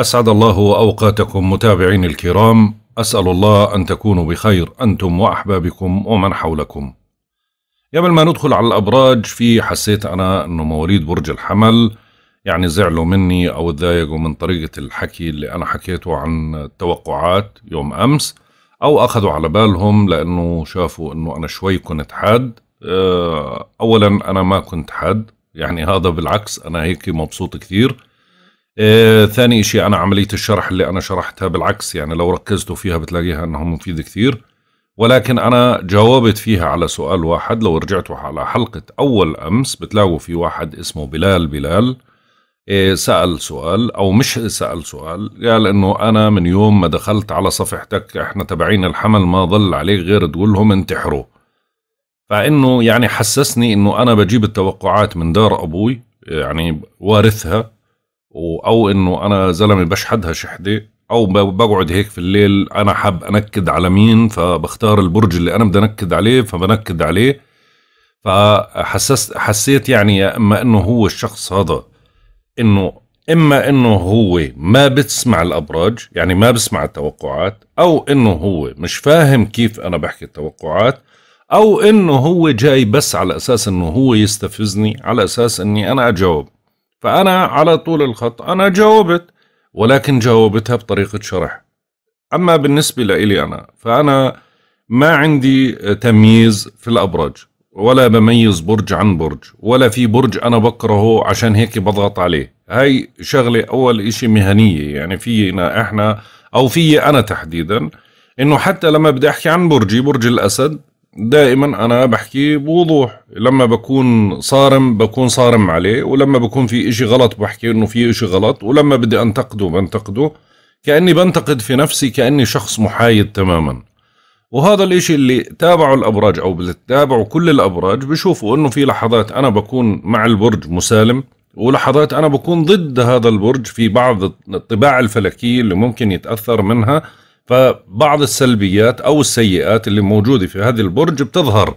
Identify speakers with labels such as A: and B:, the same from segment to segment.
A: أسعد الله أوقاتكم متابعين الكرام أسأل الله أن تكونوا بخير أنتم وأحبابكم ومن حولكم قبل ما ندخل على الأبراج في حسيت أنا أنه مواليد برج الحمل يعني زعلوا مني أو تضايقوا من طريقة الحكي اللي أنا حكيته عن التوقعات يوم أمس أو أخذوا على بالهم لأنه شافوا أنه أنا شوي كنت حاد آه، أولا أنا ما كنت حاد يعني هذا بالعكس أنا هيك مبسوط كثير إيه ثاني شيء أنا عملية الشرح اللي أنا شرحتها بالعكس يعني لو ركزتوا فيها بتلاقيها أنها مفيدة كثير ولكن أنا جاوبت فيها على سؤال واحد لو رجعتوا على حلقة أول أمس بتلاقوا في واحد اسمه بلال بلال إيه سأل سؤال أو مش سأل سؤال قال إنه أنا من يوم ما دخلت على صفحتك إحنا تبعين الحمل ما ظل عليك غير تقول لهم انتحروا فإنه يعني حسسني إنه أنا بجيب التوقعات من دار أبوي آه، يعني وارثها او انه انا زلمه بشحدها شحده او بقعد هيك في الليل انا حاب انكد على مين فبختار البرج اللي انا بدي انكد عليه فبنكد عليه فحسست حسيت يعني يا اما انه هو الشخص هذا انه اما انه هو ما بتسمع الابراج يعني ما بسمع التوقعات او انه هو مش فاهم كيف انا بحكي التوقعات او انه هو جاي بس على اساس انه هو يستفزني على اساس اني انا اجاوب فأنا على طول الخط أنا جاوبت ولكن جاوبتها بطريقة شرح أما بالنسبة لإلي أنا فأنا ما عندي تمييز في الأبراج ولا بميز برج عن برج ولا في برج أنا بكرهه عشان هيك بضغط عليه هاي شغلة أول إشي مهنية يعني فينا إحنا أو في أنا تحديدا إنه حتى لما بدي أحكي عن برجي برج الأسد دائما انا بحكي بوضوح لما بكون صارم بكون صارم عليه ولما بكون في اشي غلط بحكي انه في اشي غلط ولما بدي انتقده بنتقده كاني بنتقد في نفسي كاني شخص محايد تماما وهذا الاشي اللي تابعوا الابراج او بتتابعوا كل الابراج بشوفوا انه في لحظات انا بكون مع البرج مسالم ولحظات انا بكون ضد هذا البرج في بعض الطباع الفلكيه اللي ممكن يتاثر منها فبعض السلبيات أو السيئات اللي موجودة في هذه البرج بتظهر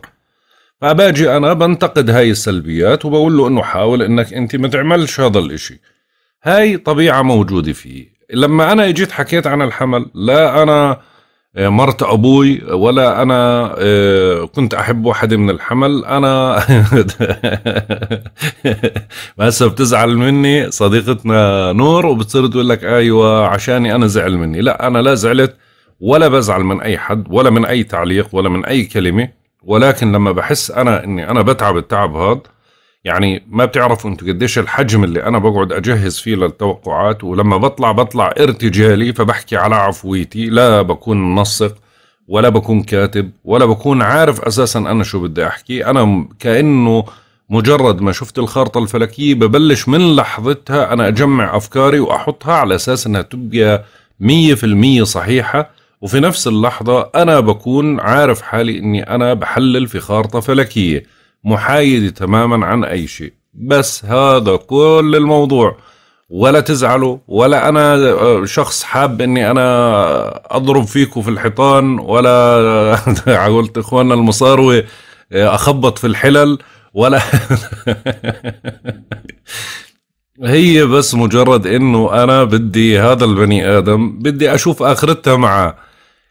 A: فباجي أنا بنتقد هاي السلبيات وبقول له أنه حاول أنك أنت ما تعملش هذا الإشي هاي طبيعة موجودة فيه لما أنا إجيت حكيت عن الحمل لا أنا آه، مرت أبوي ولا أنا آه، كنت أحب واحد من الحمل أنا هسه بتزعل مني صديقتنا نور وبتصير تقول لك أيوة عشاني أنا زعل مني لا أنا لا زعلت ولا بزعل من اي حد ولا من اي تعليق ولا من اي كلمه ولكن لما بحس انا اني انا بتعب التعب هذا يعني ما بتعرفوا انتم قديش الحجم اللي انا بقعد اجهز فيه للتوقعات ولما بطلع بطلع ارتجالي فبحكي على عفويتي لا بكون منسق ولا بكون كاتب ولا بكون عارف اساسا انا شو بدي احكي انا كانه مجرد ما شفت الخارطة الفلكية ببلش من لحظتها أنا أجمع أفكاري وأحطها على أساس أنها تبقى مية في المية صحيحة وفي نفس اللحظة أنا بكون عارف حالي أني أنا بحلل في خارطة فلكية محايدة تماما عن أي شيء بس هذا كل الموضوع ولا تزعلوا ولا أنا آه، شخص حاب أني أنا أضرب فيكم في الحيطان ولا قلت إخواننا المصاروة آه، أخبط في الحلل ولا هي بس مجرد انه انا بدي هذا البني ادم بدي اشوف اخرتها معه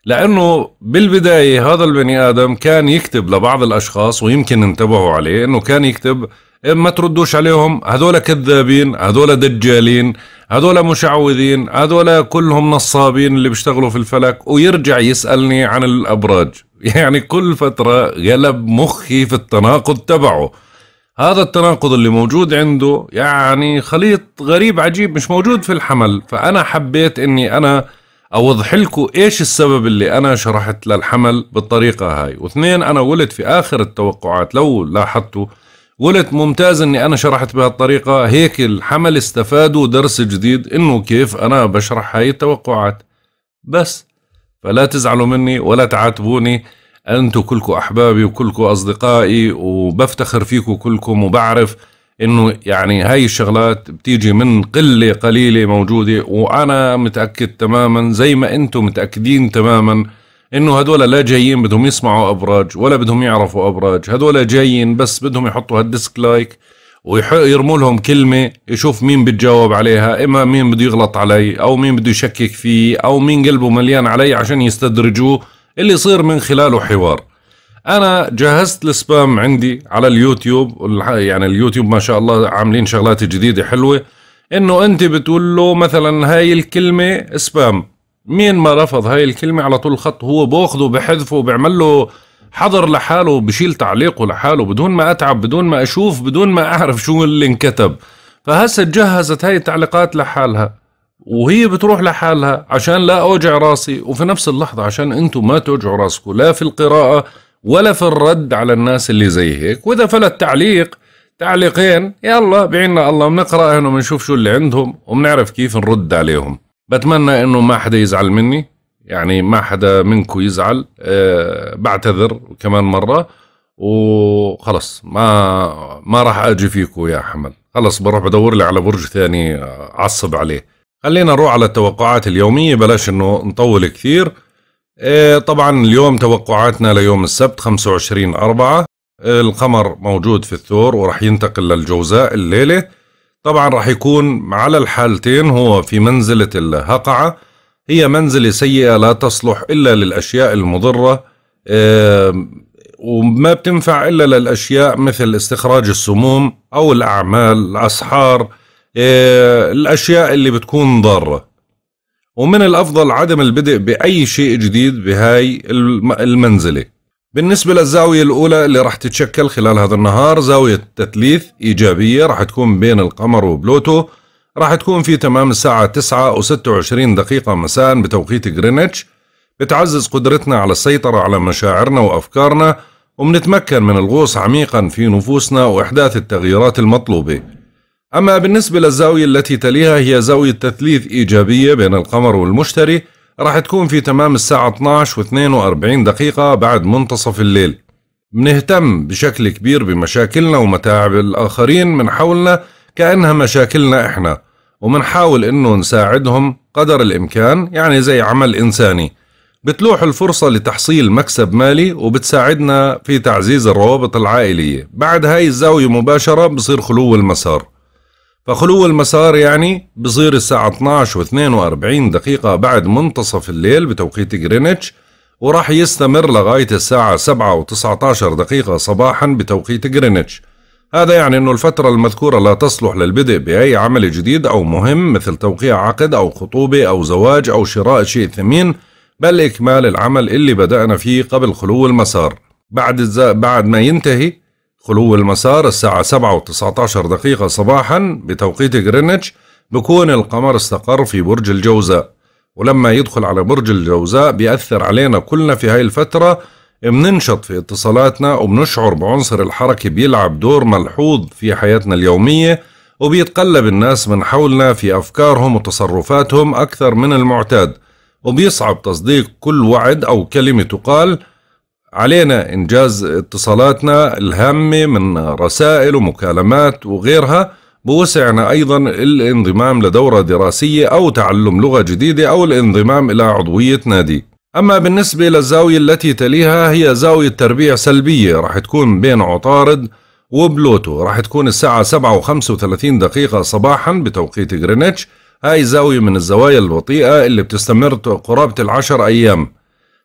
A: لانه بالبدايه هذا البني ادم كان يكتب لبعض الاشخاص ويمكن انتبهوا عليه انه كان يكتب إيه، ما تردوش عليهم هذول كذابين هذول دجالين هذول مشعوذين هذول كلهم نصابين اللي بيشتغلوا في الفلك ويرجع يسألني عن الأبراج يعني كل فترة غلب مخي في التناقض تبعه هذا التناقض اللي موجود عنده يعني خليط غريب عجيب مش موجود في الحمل فأنا حبيت أني أنا اوضح لكم ايش السبب اللي انا شرحت للحمل بالطريقه هاي واثنين انا قلت في اخر التوقعات لو لاحظتوا قلت ممتاز اني انا شرحت بهالطريقه هيك الحمل استفادوا درس جديد انه كيف انا بشرح هاي التوقعات بس فلا تزعلوا مني ولا تعاتبوني انتم كلكم احبابي وكلكم اصدقائي وبفتخر فيكم كلكم وبعرف انه يعني هاي الشغلات بتيجي من قله قليله موجوده وانا متاكد تماما زي ما انتم متاكدين تماما انه هدول لا جايين بدهم يسمعوا ابراج ولا بدهم يعرفوا ابراج هدول جايين بس بدهم يحطوا هالديسك لايك ويرموا لهم كلمه يشوف مين بتجاوب عليها اما مين بده يغلط علي او مين بده يشكك فيه او مين قلبه مليان علي عشان يستدرجوه اللي يصير من خلاله حوار انا جهزت السبام عندي على اليوتيوب يعني اليوتيوب ما شاء الله عاملين شغلات جديده حلوه انه انت بتقول له مثلا هاي الكلمه سبام مين ما رفض هاي الكلمه على طول الخط هو باخذه بحذفه بيعمل له حضر لحاله بشيل تعليقه لحاله بدون ما اتعب بدون ما اشوف بدون ما اعرف شو اللي انكتب فهسه جهزت هاي التعليقات لحالها وهي بتروح لحالها عشان لا اوجع راسي وفي نفس اللحظه عشان انتم ما توجعوا راسكم لا في القراءه ولا في الرد على الناس اللي زي هيك واذا فلت تعليق تعليقين يلا بعنا الله بنقراهن وبنشوف شو اللي عندهم وبنعرف كيف نرد عليهم بتمنى انه ما حدا يزعل مني يعني ما حدا منكم يزعل أه بعتذر كمان مره وخلص ما ما راح اجي فيكم يا حمل خلص بروح بدور لي على برج ثاني آه، اعصب عليه خلينا نروح على التوقعات اليوميه بلاش انه نطول كثير إيه، طبعا اليوم توقعاتنا ليوم السبت 25 أربعة إيه، القمر موجود في الثور ورح ينتقل للجوزاء الليلة طبعا رح يكون على الحالتين هو في منزلة الهقعة هي منزلة سيئة لا تصلح إلا للأشياء المضرة إيه، وما بتنفع إلا للأشياء مثل استخراج السموم أو الأعمال الأسحار الأشياء اللي بتكون ضارة ومن الأفضل عدم البدء بأي شيء جديد بهاي المنزلة بالنسبة للزاوية الأولى اللي راح تتشكل خلال هذا النهار زاوية تثليث إيجابية راح تكون بين القمر وبلوتو راح تكون في تمام الساعة 9 و 26 دقيقة مساء بتوقيت غرينتش بتعزز قدرتنا على السيطرة على مشاعرنا وأفكارنا وبنتمكن من الغوص عميقا في نفوسنا وإحداث التغييرات المطلوبة أما بالنسبة للزاوية التي تليها هي زاوية تثليث إيجابية بين القمر والمشتري راح تكون في تمام الساعة 12 و 42 دقيقة بعد منتصف الليل بنهتم بشكل كبير بمشاكلنا ومتاعب الآخرين من حولنا كأنها مشاكلنا إحنا ومنحاول إنه نساعدهم قدر الإمكان يعني زي عمل إنساني بتلوح الفرصة لتحصيل مكسب مالي وبتساعدنا في تعزيز الروابط العائلية بعد هاي الزاوية مباشرة بصير خلو المسار فخلو المسار يعني بصير الساعة 12 و42 دقيقة بعد منتصف الليل بتوقيت غرينتش وراح يستمر لغاية الساعة 7 و19 دقيقة صباحا بتوقيت غرينتش هذا يعني أنه الفترة المذكورة لا تصلح للبدء بأي عمل جديد أو مهم مثل توقيع عقد أو خطوبة أو زواج أو شراء شيء ثمين بل إكمال العمل اللي بدأنا فيه قبل خلو المسار بعد, بعد ما ينتهي خلو المسار الساعة سبعة و دقيقة صباحا بتوقيت جرينتش بكون القمر استقر في برج الجوزاء ولما يدخل على برج الجوزاء بيأثر علينا كلنا في هاي الفترة بننشط في اتصالاتنا وبنشعر بعنصر الحركة بيلعب دور ملحوظ في حياتنا اليومية وبيتقلب الناس من حولنا في أفكارهم وتصرفاتهم أكثر من المعتاد وبيصعب تصديق كل وعد أو كلمة تقال علينا إنجاز اتصالاتنا الهامة من رسائل ومكالمات وغيرها بوسعنا أيضا الانضمام لدورة دراسية أو تعلم لغة جديدة أو الانضمام إلى عضوية نادي أما بالنسبة للزاوية التي تليها هي زاوية تربيع سلبية رح تكون بين عطارد وبلوتو رح تكون الساعة 7 و35 دقيقة صباحا بتوقيت غرينتش هاي زاوية من الزوايا البطيئة اللي بتستمر قرابة العشر أيام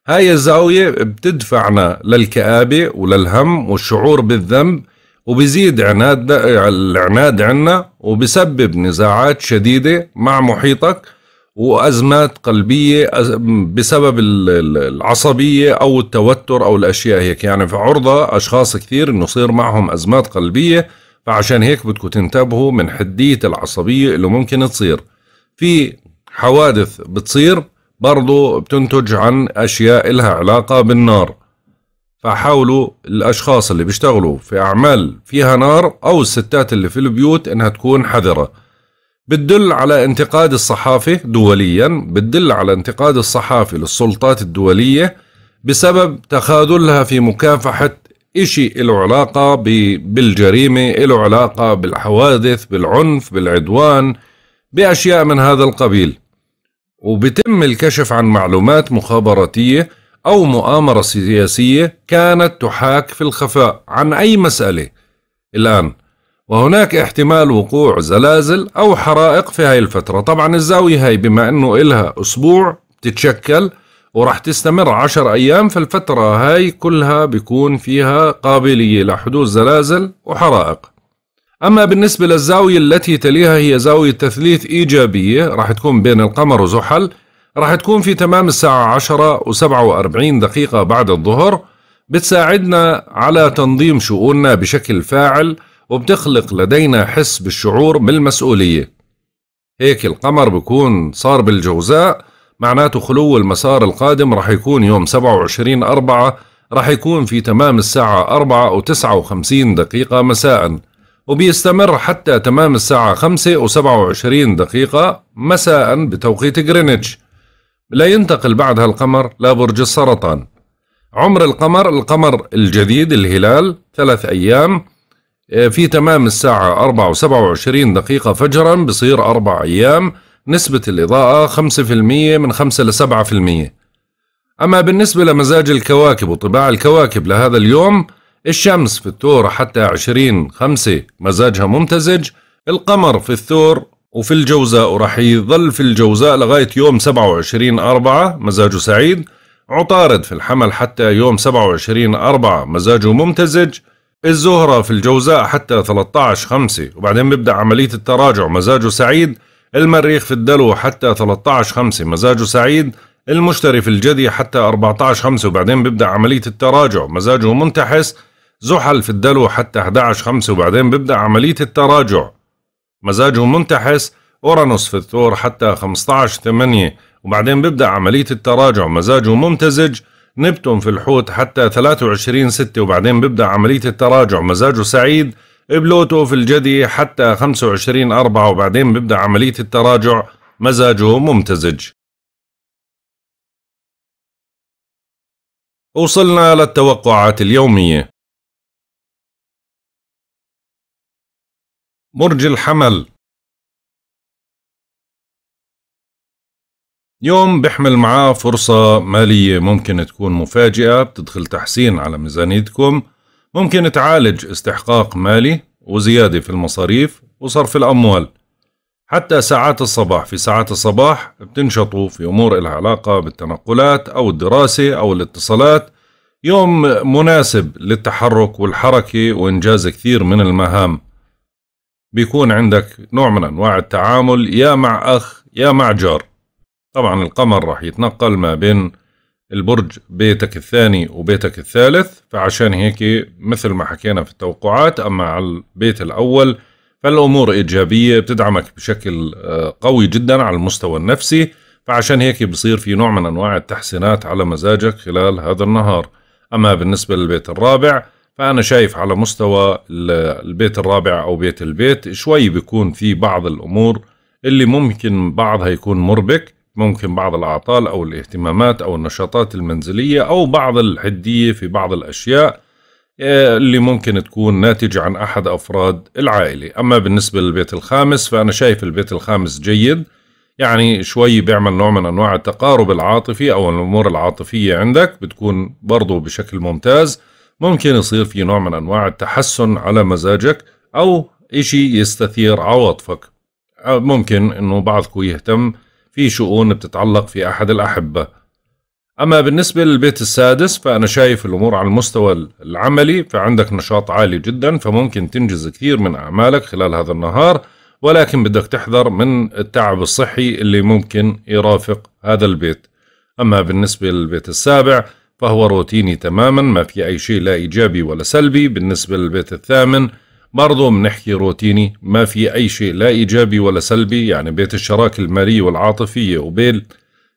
A: هاي الزاوية بتدفعنا للكآبة وللهم والشعور بالذنب وبزيد عناد العناد عنا وبسبب نزاعات شديدة مع محيطك وأزمات قلبية بسبب العصبية أو التوتر أو الأشياء هيك يعني في عرضة أشخاص كثير إنه يصير معهم أزمات قلبية فعشان هيك بدكم تنتبهوا من حدية العصبية اللي ممكن تصير في حوادث بتصير برضو بتنتج عن أشياء إلها علاقة بالنار فحاولوا الأشخاص اللي بيشتغلوا في أعمال فيها نار أو الستات اللي في البيوت إنها تكون حذرة بتدل على انتقاد الصحافة دوليا بتدل على انتقاد الصحافة للسلطات الدولية بسبب تخاذلها في مكافحة إشي له علاقة بالجريمة له علاقة بالحوادث بالعنف بالعدوان بأشياء من هذا القبيل وبتم الكشف عن معلومات مخابراتية أو مؤامرة سياسية كانت تحاك في الخفاء عن أي مسألة الآن وهناك احتمال وقوع زلازل أو حرائق في هاي الفترة طبعا الزاوية هاي بما أنه إلها أسبوع بتتشكل ورح تستمر عشر أيام فالفترة هاي كلها بيكون فيها قابلية لحدوث زلازل وحرائق أما بالنسبة للزاوية التي تليها هي زاوية تثليث إيجابية راح تكون بين القمر وزحل راح تكون في تمام الساعة 10 و47 دقيقة بعد الظهر بتساعدنا على تنظيم شؤوننا بشكل فاعل وبتخلق لدينا حس بالشعور بالمسؤولية هيك القمر بكون صار بالجوزاء معناته خلو المسار القادم راح يكون يوم 27 أربعة راح يكون في تمام الساعة 4 و59 دقيقة مساءً وبيستمر حتى تمام الساعة 5 و27 دقيقة مساء بتوقيت غرينتش لا ينتقل بعدها القمر لبرج السرطان عمر القمر القمر الجديد الهلال ثلاث أيام آه، في تمام الساعة 4 و27 دقيقة فجرا بصير أربع أيام نسبة الإضاءة 5% من 5 ل 7% أما بالنسبة لمزاج الكواكب وطباع الكواكب لهذا اليوم الشمس في الثور حتى 20 5 مزاجها ممتزج القمر في الثور وفي الجوزاء وراح يظل في الجوزاء لغاية يوم 27 4 مزاجه سعيد عطارد في الحمل حتى يوم 27 4 مزاجه ممتزج الزهرة في الجوزاء حتى 13 5 وبعدين بيبدأ عملية التراجع مزاجه سعيد المريخ في الدلو حتى 13 5 مزاجه سعيد المشتري في الجدي حتى 14 5 وبعدين بيبدأ عملية التراجع مزاجه منتحس زحل في الدلو حتى 11 5 وبعدين بيبدأ عملية التراجع مزاجه منتحس أورانوس في الثور حتى 15 8 وبعدين بيبدأ عملية التراجع مزاجه ممتزج نبتون في الحوت حتى 23 6 وبعدين بيبدأ عملية التراجع مزاجه سعيد بلوتو في الجدي حتى 25 4
B: وبعدين بيبدأ عملية التراجع مزاجه ممتزج
C: وصلنا للتوقعات اليومية برج الحمل يوم بحمل معاه
B: فرصة مالية ممكن تكون مفاجئة بتدخل تحسين على ميزانيتكم
A: ممكن تعالج استحقاق مالي وزيادة في المصاريف وصرف الأموال حتى ساعات الصباح في ساعات الصباح بتنشطوا في أمور إلها علاقة بالتنقلات أو الدراسة أو الاتصالات يوم مناسب للتحرك والحركة وإنجاز كثير من المهام بيكون عندك نوع من أنواع التعامل يا مع أخ يا مع جار طبعا القمر راح يتنقل ما بين البرج بيتك الثاني وبيتك الثالث فعشان هيك مثل ما حكينا في التوقعات أما على البيت الأول فالأمور إيجابية بتدعمك بشكل آه، قوي جدا على المستوى النفسي فعشان هيك بصير في نوع من أنواع التحسينات على مزاجك خلال هذا النهار أما بالنسبة للبيت الرابع فأنا شايف على مستوى البيت الرابع أو بيت البيت شوي بيكون في بعض الأمور اللي ممكن بعضها يكون مربك ممكن بعض الأعطال أو الاهتمامات أو النشاطات المنزلية أو بعض الحدية في بعض الأشياء آه، اللي ممكن تكون ناتجة عن أحد أفراد العائلة أما بالنسبة للبيت الخامس فأنا شايف البيت الخامس جيد يعني شوي بيعمل نوع من أنواع التقارب العاطفي أو الأمور العاطفية عندك بتكون برضو بشكل ممتاز ممكن يصير في نوع من أنواع التحسن على مزاجك أو إشي يستثير عواطفك أه، ممكن أنه بعضكم يهتم في شؤون بتتعلق في أحد الأحبة أما بالنسبة للبيت السادس فأنا شايف الأمور على المستوى العملي فعندك نشاط عالي جدا فممكن تنجز كثير من أعمالك خلال هذا النهار ولكن بدك تحذر من التعب الصحي اللي ممكن يرافق هذا البيت أما بالنسبة للبيت السابع فهو روتيني تماما ما في أي شيء لا إيجابي ولا سلبي بالنسبة للبيت الثامن برضه بنحكي روتيني ما في أي شيء لا إيجابي ولا سلبي يعني بيت الشراكة المالية والعاطفية وبين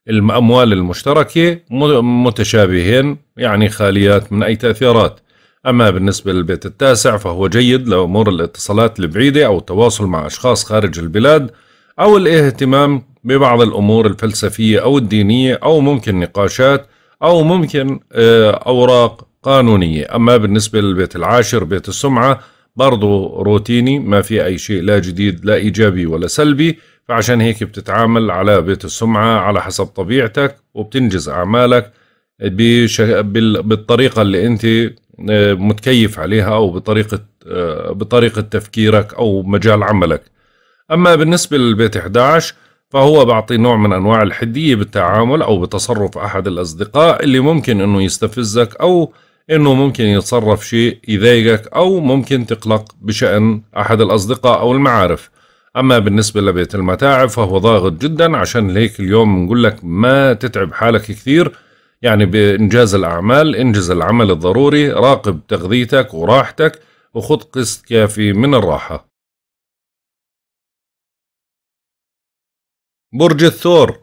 A: الأموال المشتركة متشابهين يعني خاليات من أي تأثيرات أما بالنسبة للبيت التاسع فهو جيد لأمور الاتصالات البعيدة أو التواصل مع أشخاص خارج البلاد أو الاهتمام ببعض الأمور الفلسفية أو الدينية أو ممكن نقاشات او ممكن آه، اوراق قانونيه اما بالنسبه للبيت العاشر بيت السمعه برضه روتيني ما في اي شيء لا جديد لا ايجابي ولا سلبي فعشان هيك بتتعامل على بيت السمعه على حسب طبيعتك وبتنجز اعمالك بالطريقه اللي انت آه، متكيف عليها او بطريقه آه، بطريقه تفكيرك او مجال عملك اما بالنسبه للبيت 11 فهو بعطي نوع من أنواع الحدية بالتعامل أو بتصرف أحد الأصدقاء اللي ممكن أنه يستفزك أو أنه ممكن يتصرف شيء يضايقك أو ممكن تقلق بشأن أحد الأصدقاء أو المعارف أما بالنسبة لبيت المتاعب فهو ضاغط جدا عشان هيك اليوم بنقول لك ما تتعب حالك كثير يعني بإنجاز الأعمال انجز العمل الضروري راقب تغذيتك
C: وراحتك وخذ قسط كافي من الراحة برج الثور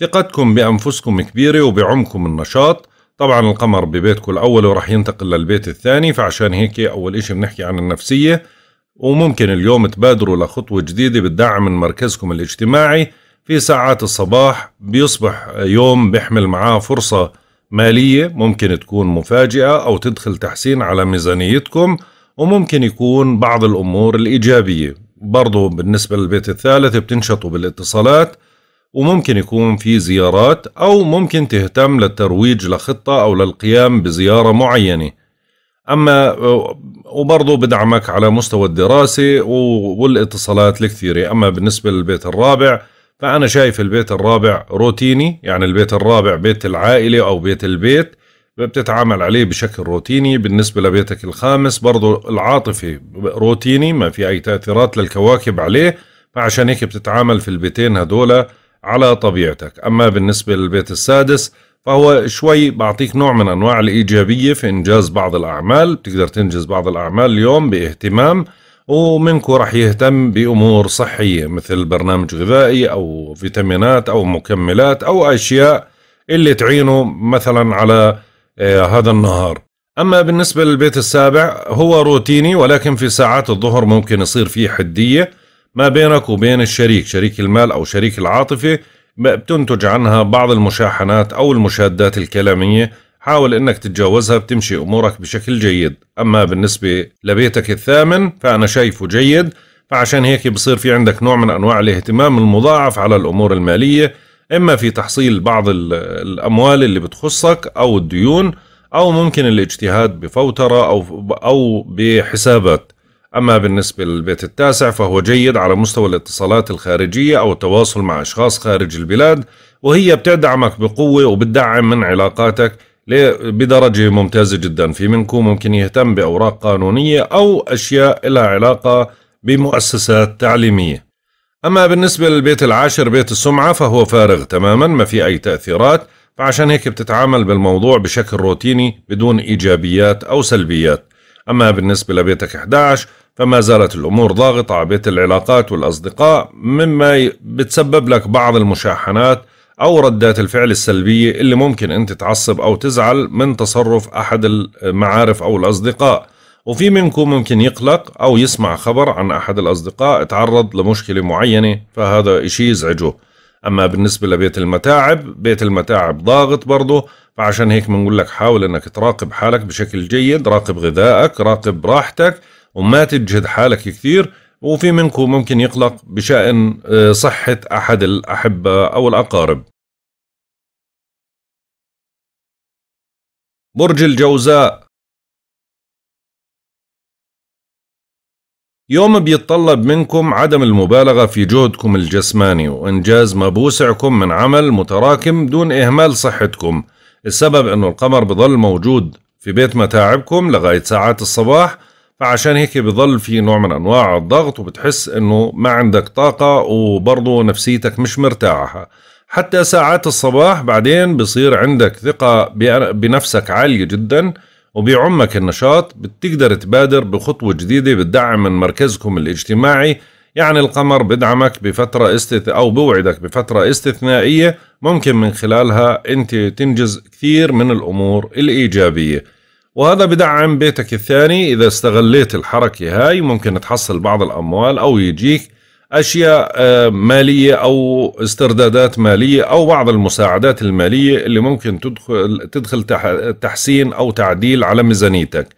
C: ثقتكم بأنفسكم كبيرة وبعمكم النشاط
A: طبعا القمر ببيتكم الأول ورح ينتقل للبيت الثاني فعشان هيك أول إشي بنحكي عن النفسية وممكن اليوم تبادروا لخطوة جديدة بتدعم من مركزكم الاجتماعي في ساعات الصباح بيصبح يوم بيحمل معاه فرصة مالية ممكن تكون مفاجئة أو تدخل تحسين على ميزانيتكم وممكن يكون بعض الأمور الإيجابية برضه بالنسبة للبيت الثالث بتنشطوا بالاتصالات وممكن يكون في زيارات أو ممكن تهتم للترويج لخطة أو للقيام بزيارة معينة أما وبرضه بدعمك على مستوى الدراسة والاتصالات الكثيرة أما بالنسبة للبيت الرابع فأنا شايف البيت الرابع روتيني يعني البيت الرابع بيت العائلة أو بيت البيت بتتعامل عليه بشكل روتيني بالنسبة لبيتك الخامس برضو العاطفي روتيني ما في أي تأثيرات للكواكب عليه فعشان هيك بتتعامل في البيتين هدول على طبيعتك أما بالنسبة للبيت السادس فهو شوي بعطيك نوع من أنواع الإيجابية في إنجاز بعض الأعمال بتقدر تنجز بعض الأعمال اليوم باهتمام ومنكو رح يهتم بأمور صحية مثل برنامج غذائي أو فيتامينات أو مكملات أو أشياء اللي تعينه مثلا على آه، هذا النهار أما بالنسبة للبيت السابع هو روتيني ولكن في ساعات الظهر ممكن يصير فيه حدية ما بينك وبين الشريك شريك المال أو شريك العاطفة بتنتج عنها بعض المشاحنات أو المشادات الكلامية حاول انك تتجاوزها بتمشي امورك بشكل جيد اما بالنسبه لبيتك الثامن فانا شايفه جيد فعشان هيك بصير في عندك نوع من انواع الاهتمام المضاعف على الامور الماليه اما في تحصيل بعض الاموال اللي بتخصك او الديون او ممكن الاجتهاد بفوتره او او بحسابات اما بالنسبه للبيت التاسع فهو جيد على مستوى الاتصالات الخارجيه او التواصل مع اشخاص خارج البلاد وهي بتدعمك بقوه وبتدعم من علاقاتك بدرجة ممتازة جدا في منكم ممكن يهتم بأوراق قانونية أو أشياء لها علاقة بمؤسسات تعليمية أما بالنسبة للبيت العاشر بيت السمعة فهو فارغ تماما ما في أي تأثيرات فعشان هيك بتتعامل بالموضوع بشكل روتيني بدون إيجابيات أو سلبيات أما بالنسبة لبيتك 11 فما زالت الأمور ضاغطة على بيت العلاقات والأصدقاء مما بتسبب لك بعض المشاحنات أو ردات الفعل السلبية اللي ممكن أنت تعصب أو تزعل من تصرف أحد المعارف أو الأصدقاء وفي منكم ممكن يقلق أو يسمع خبر عن أحد الأصدقاء تعرض لمشكلة معينة فهذا إشي يزعجه أما بالنسبة لبيت المتاعب بيت المتاعب ضاغط برضه فعشان هيك بنقول لك حاول أنك تراقب حالك بشكل جيد راقب غذائك راقب راحتك وما تجهد حالك كثير وفي منكم ممكن يقلق بشأن آه، صحة
C: أحد الأحبة أو الأقارب برج الجوزاء
B: يوم بيتطلب منكم عدم المبالغة في جهدكم الجسماني
A: وإنجاز ما بوسعكم من عمل متراكم دون إهمال صحتكم السبب أنه القمر بضل موجود في بيت متاعبكم لغاية ساعات الصباح فعشان هيك بضل في نوع من أنواع الضغط وبتحس أنه ما عندك طاقة وبرضه نفسيتك مش مرتاحة حتى ساعات الصباح بعدين بصير عندك ثقة بنفسك عالية جداً وبيعمك النشاط بتقدر تبادر بخطوة جديدة بتدعم من مركزكم الاجتماعي يعني القمر بدعمك بفترة استث أو بوعدك بفترة استثنائية ممكن من خلالها أنت تنجز كثير من الأمور الإيجابية وهذا بدعم بيتك الثاني إذا استغليت الحركة هاي ممكن تحصل بعض الأموال أو يجيك اشياء آه، ماليه او استردادات ماليه او بعض المساعدات الماليه اللي ممكن تدخل تدخل تحسين او تعديل على ميزانيتك.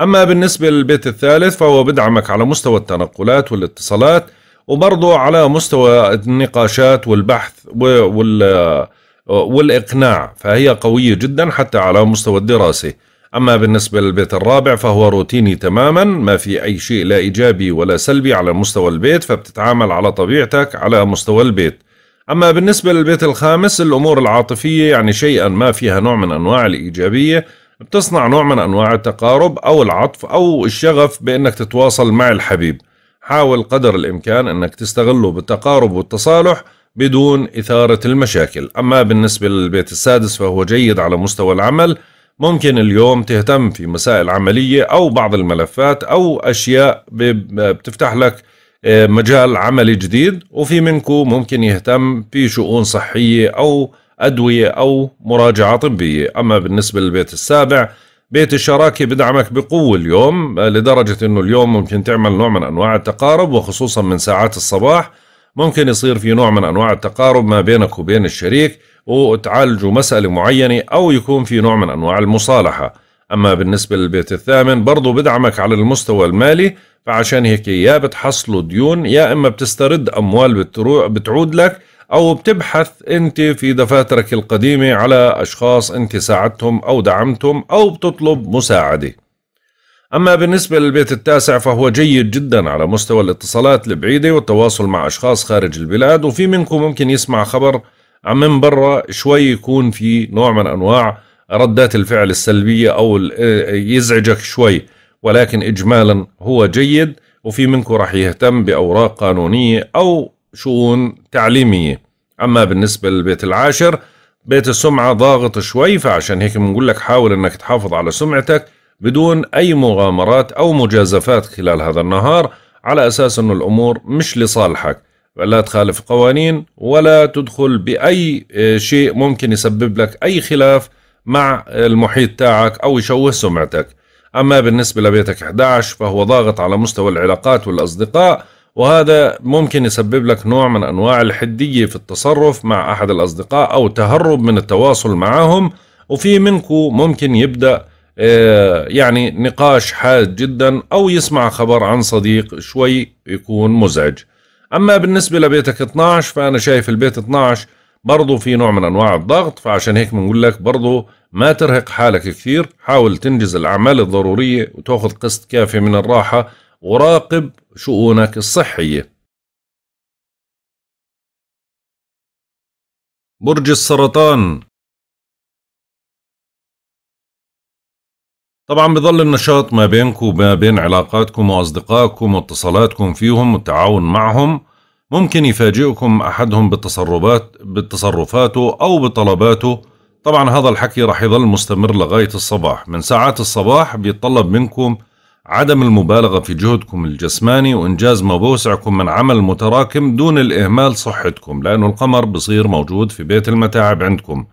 A: اما بالنسبه للبيت الثالث فهو بدعمك على مستوى التنقلات والاتصالات وبرضه على مستوى النقاشات والبحث وال والاقناع فهي قويه جدا حتى على مستوى الدراسه. أما بالنسبة للبيت الرابع فهو روتيني تماما ما في أي شيء لا إيجابي ولا سلبي على مستوى البيت فبتتعامل على طبيعتك على مستوى البيت أما بالنسبة للبيت الخامس الأمور العاطفية يعني شيئا ما فيها نوع من أنواع الإيجابية بتصنع نوع من أنواع التقارب أو العطف أو الشغف بأنك تتواصل مع الحبيب حاول قدر الإمكان أنك تستغله بالتقارب والتصالح بدون إثارة المشاكل أما بالنسبة للبيت السادس فهو جيد على مستوى العمل ممكن اليوم تهتم في مسائل عملية أو بعض الملفات أو أشياء بتفتح لك آه، مجال عملي جديد وفي منكم ممكن يهتم في شؤون صحية أو أدوية أو مراجعة طبية أما بالنسبة للبيت السابع بيت الشراكة بدعمك بقوة اليوم آه، لدرجة أنه اليوم ممكن تعمل نوع من أنواع التقارب وخصوصا من ساعات الصباح ممكن يصير في نوع من أنواع التقارب ما بينك وبين الشريك وتعالجوا مسألة معينة أو يكون في نوع من أنواع المصالحة أما بالنسبة للبيت الثامن برضو بدعمك على المستوى المالي فعشان هيك يا بتحصلوا ديون يا إما بتسترد أموال بتعود لك أو بتبحث أنت في دفاترك القديمة على أشخاص أنت ساعدتهم أو دعمتهم أو بتطلب مساعدة أما بالنسبة للبيت التاسع فهو جيد جدا على مستوى الاتصالات البعيدة والتواصل مع أشخاص خارج البلاد وفي منكم ممكن يسمع خبر عم من برا شوي يكون في نوع من أنواع ردات الفعل السلبية أو آه، يزعجك شوي ولكن إجمالا هو جيد وفي منكم راح يهتم بأوراق قانونية أو شؤون تعليمية أما بالنسبة للبيت العاشر بيت السمعة ضاغط شوي فعشان هيك بنقول لك حاول أنك تحافظ على سمعتك بدون أي مغامرات أو مجازفات خلال هذا النهار على أساس أن الأمور مش لصالحك لا تخالف قوانين ولا تدخل بأي آه، شيء ممكن يسبب لك أي خلاف مع المحيط تاعك أو يشوه سمعتك أما بالنسبة لبيتك 11 فهو ضاغط على مستوى العلاقات والأصدقاء وهذا ممكن يسبب لك نوع من أنواع الحدية في التصرف مع أحد الأصدقاء أو تهرب من التواصل معهم وفي منكم ممكن يبدأ آه، يعني نقاش حاد جدا أو يسمع خبر عن صديق شوي يكون مزعج أما بالنسبة لبيتك 12 فأنا شايف البيت 12 برضو في نوع من أنواع الضغط فعشان هيك بنقول لك برضو ما ترهق حالك كثير حاول تنجز الأعمال الضرورية وتأخذ قسط كافي من الراحة
C: وراقب شؤونك الصحية برج السرطان طبعا بظل النشاط ما بينكم وما بين علاقاتكم
A: وأصدقائكم واتصالاتكم فيهم والتعاون معهم ممكن يفاجئكم أحدهم بالتصرفات بتصرفاته أو بطلباته طبعا هذا الحكي راح يظل مستمر لغاية الصباح من ساعات الصباح بيتطلب منكم عدم المبالغة في جهدكم الجسماني وإنجاز ما بوسعكم من عمل متراكم دون الإهمال صحتكم لأنه القمر بصير موجود في بيت المتاعب عندكم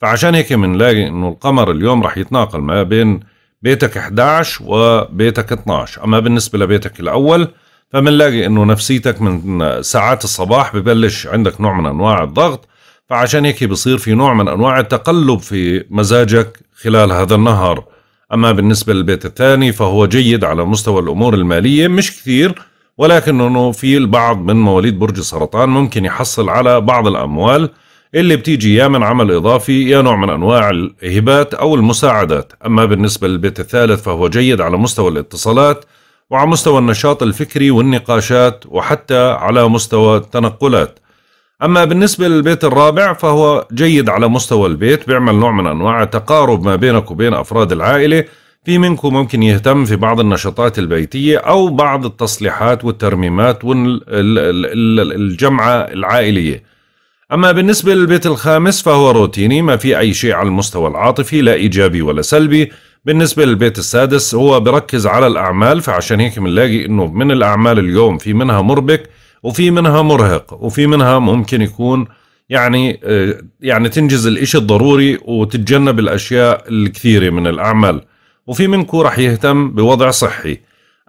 A: فعشان هيك بنلاقي إنه القمر اليوم راح يتناقل ما بين بيتك 11 وبيتك 12 أما بالنسبة لبيتك الأول فبنلاقي انه نفسيتك من ساعات الصباح ببلش عندك نوع من انواع الضغط فعشان هيك بصير في نوع من انواع التقلب في مزاجك خلال هذا النهار اما بالنسبه للبيت الثاني فهو جيد على مستوى الامور الماليه مش كثير ولكن انه في البعض من مواليد برج السرطان ممكن يحصل على بعض الاموال اللي بتيجي يا من عمل إضافي يا نوع من أنواع الهبات أو المساعدات أما بالنسبة للبيت الثالث فهو جيد على مستوى الاتصالات وعلى مستوى النشاط الفكري والنقاشات وحتى على مستوى التنقلات أما بالنسبة للبيت الرابع فهو جيد على مستوى البيت بيعمل نوع من أنواع التقارب ما بينك وبين أفراد العائلة في منكم ممكن يهتم في بعض النشاطات البيتية أو بعض التصليحات والترميمات والجمعة العائلية أما بالنسبة للبيت الخامس فهو روتيني ما في أي شيء على المستوى العاطفي لا إيجابي ولا سلبي بالنسبة للبيت السادس هو بركز على الأعمال فعشان هيك بنلاقي إنه من الأعمال اليوم في منها مربك وفي منها مرهق وفي منها ممكن يكون يعني آه، يعني تنجز الإشي الضروري وتتجنب الأشياء الكثيرة من الأعمال وفي منكم رح يهتم بوضع صحي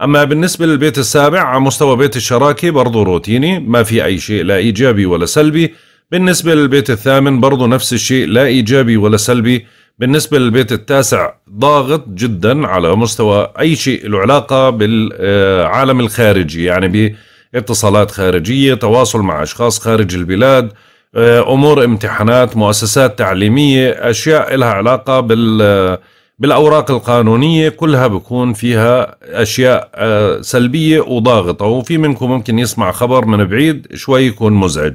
A: أما بالنسبة للبيت السابع على مستوى بيت الشراكة برضو روتيني ما في أي شيء لا إيجابي ولا سلبي بالنسبة للبيت الثامن برضه نفس الشيء لا إيجابي ولا سلبي بالنسبة للبيت التاسع ضاغط جدا على مستوى أي شيء له علاقة بالعالم الخارجي يعني باتصالات خارجية تواصل مع أشخاص خارج البلاد آه، أمور امتحانات مؤسسات تعليمية أشياء لها علاقة بال بالأوراق القانونية كلها بكون فيها أشياء آه، سلبية وضاغطة وفي منكم ممكن يسمع خبر من بعيد شوي يكون مزعج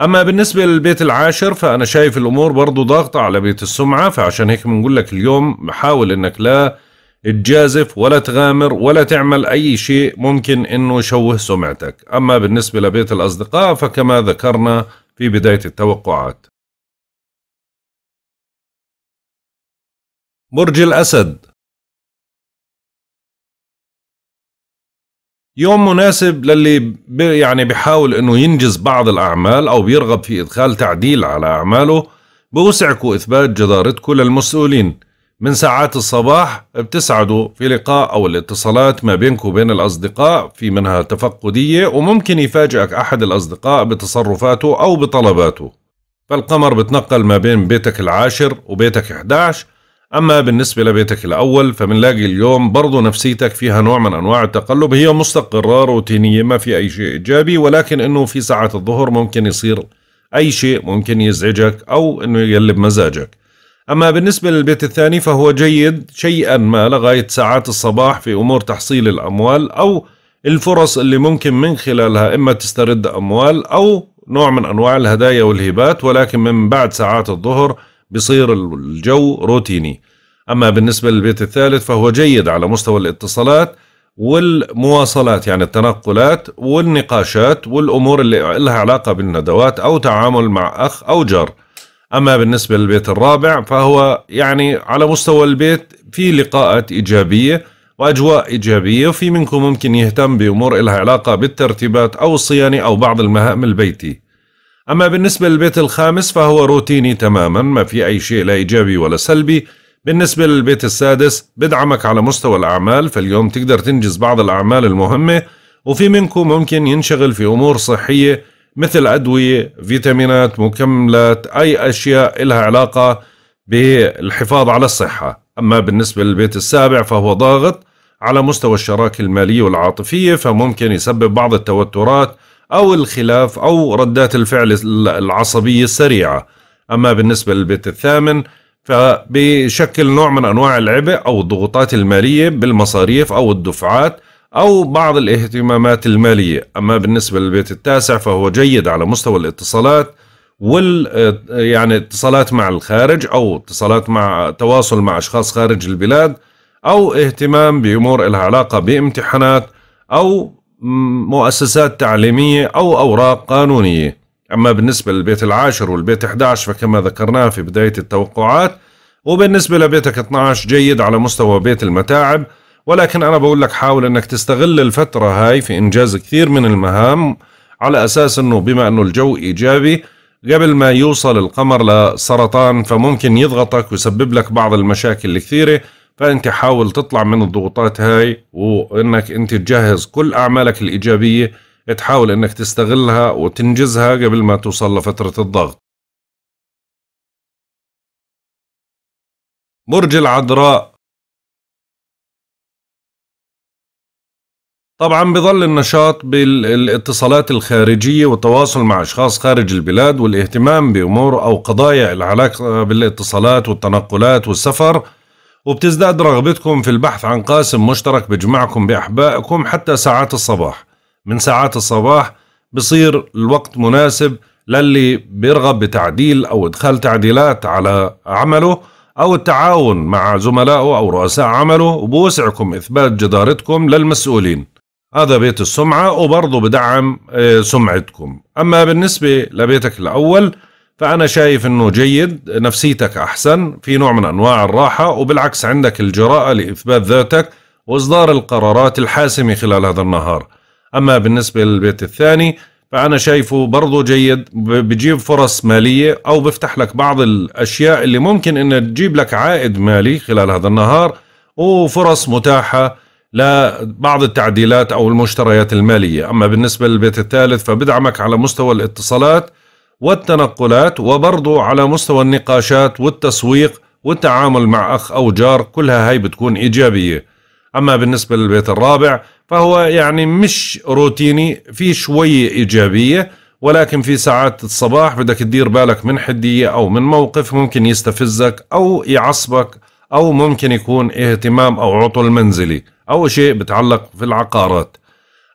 A: أما بالنسبة للبيت العاشر فأنا شايف الأمور برضو ضاغطة على بيت السمعة فعشان هيك بنقول لك اليوم حاول إنك لا تجازف ولا تغامر ولا تعمل أي شيء ممكن إنه يشوه سمعتك أما بالنسبة لبيت الأصدقاء فكما ذكرنا
C: في بداية التوقعات برج الأسد
B: يوم مناسب للي يعني بحاول انه ينجز بعض الاعمال
A: او بيرغب في ادخال تعديل على اعماله بوسعكوا اثبات جدارتكم للمسؤولين من ساعات الصباح بتسعدوا في لقاء او الاتصالات ما بينك وبين الاصدقاء في منها تفقديه وممكن يفاجئك احد الاصدقاء بتصرفاته او بطلباته فالقمر بتنقل ما بين بيتك العاشر وبيتك 11 أما بالنسبة لبيتك الأول فبنلاقي اليوم برضو نفسيتك فيها نوع من أنواع التقلب هي مستقرة روتينية ما في أي شيء إيجابي ولكن أنه في ساعات الظهر ممكن يصير أي شيء ممكن يزعجك أو أنه يقلب مزاجك أما بالنسبة للبيت الثاني فهو جيد شيئا ما لغاية ساعات الصباح في أمور تحصيل الأموال أو الفرص اللي ممكن من خلالها إما تسترد أموال أو نوع من أنواع الهدايا والهبات ولكن من بعد ساعات الظهر بصير الجو روتيني أما بالنسبة للبيت الثالث فهو جيد على مستوى الاتصالات والمواصلات يعني التنقلات والنقاشات والأمور اللي لها علاقة بالندوات أو تعامل مع أخ أو جار أما بالنسبة للبيت الرابع فهو يعني على مستوى البيت في لقاءات إيجابية وأجواء إيجابية وفي منكم ممكن يهتم بأمور لها علاقة بالترتيبات أو الصيانة أو بعض المهام البيتي أما بالنسبة للبيت الخامس فهو روتيني تماما ما في أي شيء لا إيجابي ولا سلبي بالنسبة للبيت السادس بدعمك على مستوى الأعمال فاليوم تقدر تنجز بعض الأعمال المهمة وفي منكم ممكن ينشغل في أمور صحية مثل أدوية فيتامينات مكملات أي أشياء لها علاقة بالحفاظ على الصحة أما بالنسبة للبيت السابع فهو ضاغط على مستوى الشراكة المالية والعاطفية فممكن يسبب بعض التوترات أو الخلاف أو ردات الفعل العصبية السريعة أما بالنسبة للبيت الثامن فبشكل نوع من أنواع العبء أو الضغوطات المالية بالمصاريف أو الدفعات أو بعض الاهتمامات المالية أما بالنسبة للبيت التاسع فهو جيد على مستوى الاتصالات وال يعني اتصالات مع الخارج أو اتصالات مع تواصل مع أشخاص خارج البلاد أو اهتمام بأمور لها علاقة بامتحانات أو مؤسسات تعليمية أو أوراق قانونية أما بالنسبة للبيت العاشر والبيت 11 فكما ذكرناه في بداية التوقعات وبالنسبة لبيتك 12 جيد على مستوى بيت المتاعب ولكن أنا بقول لك حاول أنك تستغل الفترة هاي في إنجاز كثير من المهام على أساس أنه بما أنه الجو إيجابي قبل ما يوصل القمر لسرطان فممكن يضغطك ويسبب لك بعض المشاكل الكثيرة فانت حاول تطلع من الضغوطات هاي وانك انت
B: تجهز كل اعمالك الايجابيه تحاول انك تستغلها وتنجزها قبل ما
C: توصل لفتره الضغط برج العذراء
B: طبعا بظل النشاط بالاتصالات الخارجية والتواصل مع أشخاص
A: خارج البلاد والاهتمام بأمور أو قضايا العلاقة بالاتصالات والتنقلات والسفر وبتزداد رغبتكم في البحث عن قاسم مشترك بجمعكم بأحبائكم حتى ساعات الصباح من ساعات الصباح بصير الوقت مناسب للي بيرغب بتعديل أو إدخال تعديلات على عمله أو التعاون مع زملائه أو رؤساء عمله وبوسعكم إثبات جدارتكم للمسؤولين هذا بيت السمعة وبرضه بدعم آه، سمعتكم أما بالنسبة لبيتك الأول فأنا شايف أنه جيد نفسيتك أحسن في نوع من أنواع الراحة وبالعكس عندك الجراءة لإثبات ذاتك وإصدار القرارات الحاسمة خلال هذا النهار أما بالنسبة للبيت الثاني فأنا شايفه برضه جيد بجيب فرص مالية أو بفتح لك بعض الأشياء اللي ممكن أنها تجيب لك عائد مالي خلال هذا النهار وفرص متاحة لبعض التعديلات أو المشتريات المالية أما بالنسبة للبيت الثالث فبدعمك على مستوى الاتصالات والتنقلات وبرضه على مستوى النقاشات والتسويق والتعامل مع أخ أو جار كلها هاي بتكون إيجابية أما بالنسبة للبيت الرابع فهو يعني مش روتيني في شوية إيجابية ولكن في ساعات الصباح بدك تدير بالك من حدية أو من موقف ممكن يستفزك أو يعصبك أو ممكن يكون اهتمام أو عطل منزلي أو شيء بتعلق في العقارات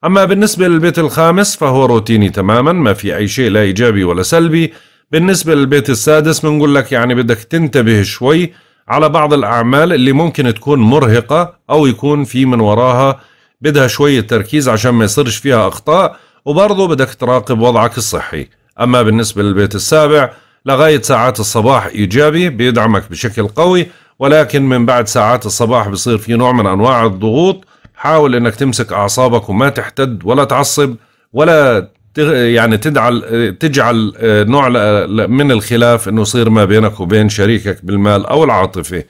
A: أما بالنسبة للبيت الخامس فهو روتيني تماما ما في أي شيء لا إيجابي ولا سلبي بالنسبة للبيت السادس بنقول لك يعني بدك تنتبه شوي على بعض الأعمال اللي ممكن تكون مرهقة أو يكون في من وراها بدها شوية تركيز عشان ما يصيرش فيها أخطاء وبرضه بدك تراقب وضعك الصحي أما بالنسبة للبيت السابع لغاية ساعات الصباح إيجابي بيدعمك بشكل قوي ولكن من بعد ساعات الصباح بصير في نوع من أنواع الضغوط حاول انك تمسك اعصابك وما تحتد ولا تعصب ولا يعني تدعل تجعل آه، نوع من الخلاف انه يصير ما بينك وبين شريكك بالمال او العاطفه.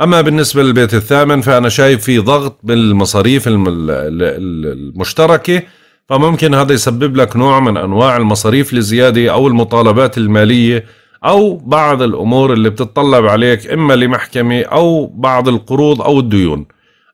A: اما بالنسبه للبيت الثامن فانا شايف في ضغط بالمصاريف المشتركه فممكن هذا يسبب لك نوع من انواع المصاريف الزياده او المطالبات الماليه او بعض الامور اللي بتتطلب عليك اما لمحكمه او بعض القروض او الديون.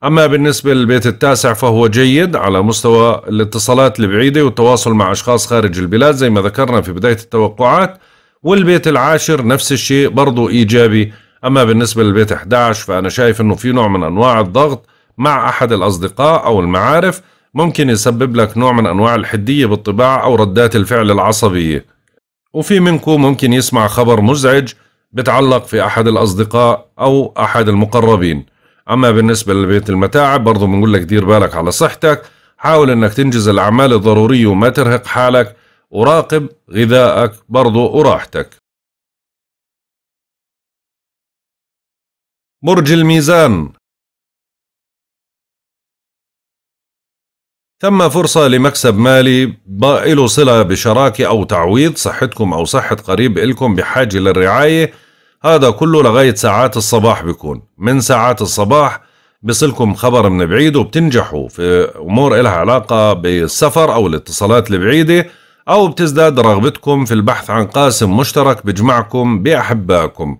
A: أما بالنسبة للبيت التاسع فهو جيد على مستوى الاتصالات البعيدة والتواصل مع أشخاص خارج البلاد زي ما ذكرنا في بداية التوقعات والبيت العاشر نفس الشيء برضو إيجابي أما بالنسبة للبيت 11 فأنا شايف أنه في نوع من أنواع الضغط مع أحد الأصدقاء أو المعارف ممكن يسبب لك نوع من أنواع الحدية بالطباع أو ردات الفعل العصبية وفي منكم ممكن يسمع خبر مزعج بتعلق في أحد الأصدقاء أو أحد المقربين أما بالنسبة لبيت المتاعب برضه بنقول لك دير بالك على صحتك
B: حاول أنك تنجز الأعمال الضرورية وما ترهق حالك وراقب غذائك
C: برضه وراحتك برج الميزان
B: ثم فرصة لمكسب مالي له صلة بشراكة أو تعويض
A: صحتكم أو صحة قريب إلكم بحاجة للرعاية هذا كله لغاية ساعات الصباح بيكون من ساعات الصباح بصلكم خبر من بعيد وبتنجحوا في أمور إلها علاقة بالسفر أو الاتصالات البعيدة أو بتزداد رغبتكم في البحث عن قاسم مشترك بجمعكم بأحبائكم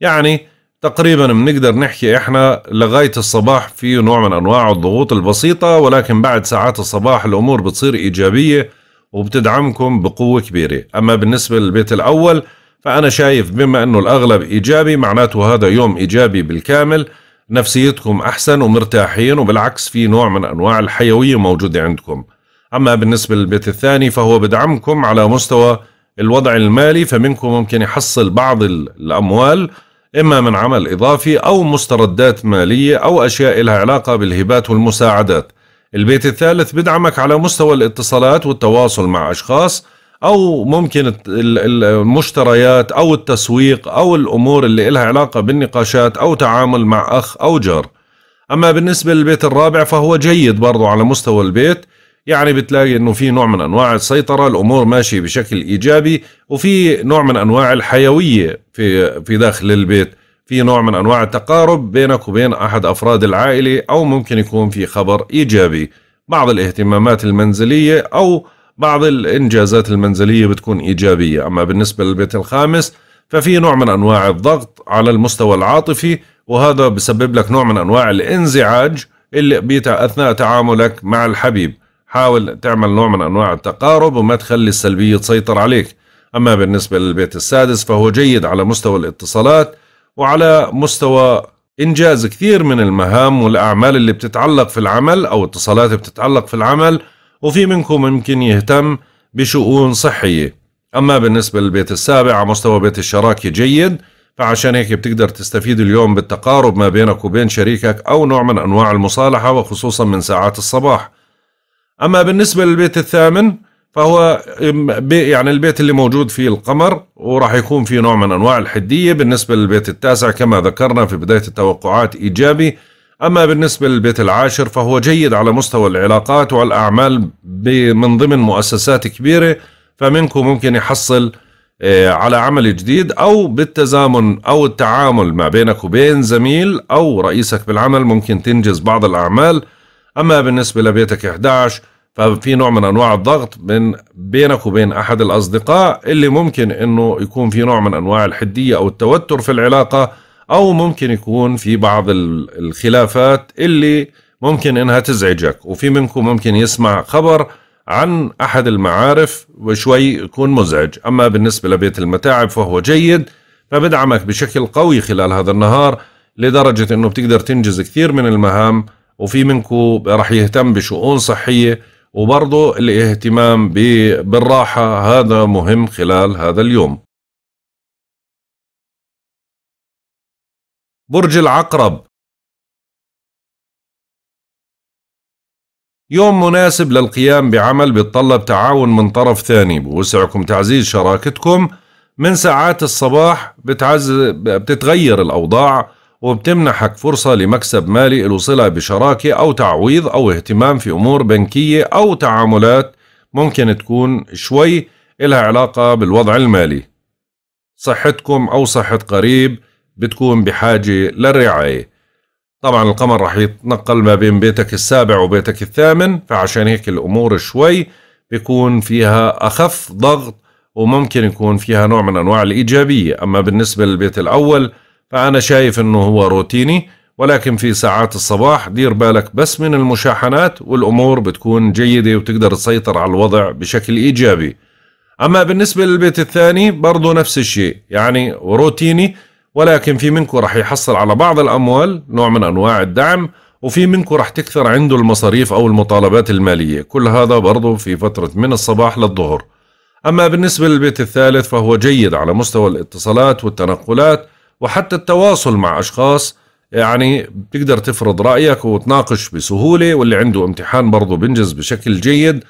A: يعني تقريبا بنقدر نحكي احنا لغاية الصباح في نوع من انواع الضغوط البسيطة ولكن بعد ساعات الصباح الامور بتصير ايجابية وبتدعمكم بقوة كبيرة اما بالنسبة للبيت الاول فأنا شايف بما أنه الأغلب إيجابي معناته هذا يوم إيجابي بالكامل نفسيتكم أحسن ومرتاحين وبالعكس في نوع من أنواع الحيوية موجودة عندكم أما بالنسبة للبيت الثاني فهو بدعمكم على مستوى الوضع المالي فمنكم ممكن يحصل بعض الأموال إما من عمل إضافي أو مستردات مالية أو أشياء لها علاقة بالهبات والمساعدات البيت الثالث بدعمك على مستوى الاتصالات والتواصل مع أشخاص او ممكن المشتريات او التسويق او الامور اللي لها علاقه بالنقاشات او تعامل مع اخ او جار اما بالنسبه للبيت الرابع فهو جيد برضو على مستوى البيت يعني بتلاقي انه في نوع من انواع السيطره الامور ماشيه بشكل ايجابي وفي نوع من انواع الحيويه في في داخل البيت في نوع من انواع التقارب بينك وبين احد افراد العائله او ممكن يكون في خبر ايجابي بعض الاهتمامات المنزليه او بعض الإنجازات المنزلية بتكون إيجابية أما بالنسبة للبيت الخامس ففي نوع من أنواع الضغط على المستوى العاطفي وهذا بسبب لك نوع من أنواع الانزعاج اللي بيتع أثناء تعاملك مع الحبيب حاول تعمل نوع من أنواع التقارب وما تخلي السلبية تسيطر عليك أما بالنسبة للبيت السادس فهو جيد على مستوى الاتصالات وعلى مستوى إنجاز كثير من المهام والأعمال اللي بتتعلق في العمل أو اتصالات بتتعلق في العمل وفي منكم يمكن يهتم بشؤون صحية أما بالنسبة للبيت السابع على مستوى بيت الشراكة جيد فعشان هيك بتقدر تستفيد اليوم بالتقارب ما بينك وبين شريكك أو نوع من أنواع المصالحة وخصوصا من ساعات الصباح أما بالنسبة للبيت الثامن فهو يعني البيت اللي موجود فيه القمر وراح يكون فيه نوع من أنواع الحدية بالنسبة للبيت التاسع كما ذكرنا في بداية التوقعات إيجابي أما بالنسبة للبيت العاشر فهو جيد على مستوى العلاقات والأعمال من ضمن مؤسسات كبيرة فمنكم ممكن يحصل آه، على عمل جديد أو بالتزامن أو التعامل ما بينك وبين زميل أو رئيسك بالعمل ممكن تنجز بعض الأعمال أما بالنسبة لبيتك 11 ففي نوع من أنواع الضغط من بينك وبين أحد الأصدقاء اللي ممكن أنه يكون في نوع من أنواع الحدية أو التوتر في العلاقة او ممكن يكون في بعض الخلافات اللي ممكن انها تزعجك وفي منكم ممكن يسمع خبر عن احد المعارف وشوي يكون مزعج اما بالنسبه لبيت المتاعب فهو جيد فبدعمك بشكل قوي خلال هذا النهار لدرجه انه بتقدر تنجز كثير من المهام وفي منكم راح يهتم بشؤون
B: صحيه وبرضه الاهتمام بالراحه هذا مهم خلال
C: هذا اليوم برج العقرب
B: يوم مناسب للقيام بعمل بيتطلب تعاون من طرف ثاني بوسعكم تعزيز
A: شراكتكم من ساعات الصباح بتعز... بتتغير الأوضاع وبتمنحك فرصة لمكسب مالي الوصلة صلة بشراكة أو تعويض أو اهتمام في أمور بنكية أو تعاملات ممكن تكون شوي إلها علاقة بالوضع المالي صحتكم أو صحة قريب بتكون بحاجة للرعاية طبعا القمر رح يتنقل ما بين بيتك السابع وبيتك الثامن فعشان هيك الأمور شوي بيكون فيها أخف ضغط وممكن يكون فيها نوع من أنواع الإيجابية أما بالنسبة للبيت الأول فأنا شايف أنه هو روتيني ولكن في ساعات الصباح دير بالك بس من المشاحنات والأمور بتكون جيدة وتقدر تسيطر على الوضع بشكل إيجابي أما بالنسبة للبيت الثاني برضو نفس الشيء يعني روتيني ولكن في منكم رح يحصل على بعض الأموال نوع من أنواع الدعم وفي منكم رح تكثر عنده المصاريف أو المطالبات المالية كل هذا برضه في فترة من الصباح للظهر أما بالنسبة للبيت الثالث فهو جيد على مستوى الاتصالات والتنقلات وحتى التواصل مع أشخاص يعني بتقدر تفرض رأيك وتناقش بسهولة واللي عنده امتحان برضه بنجز بشكل جيد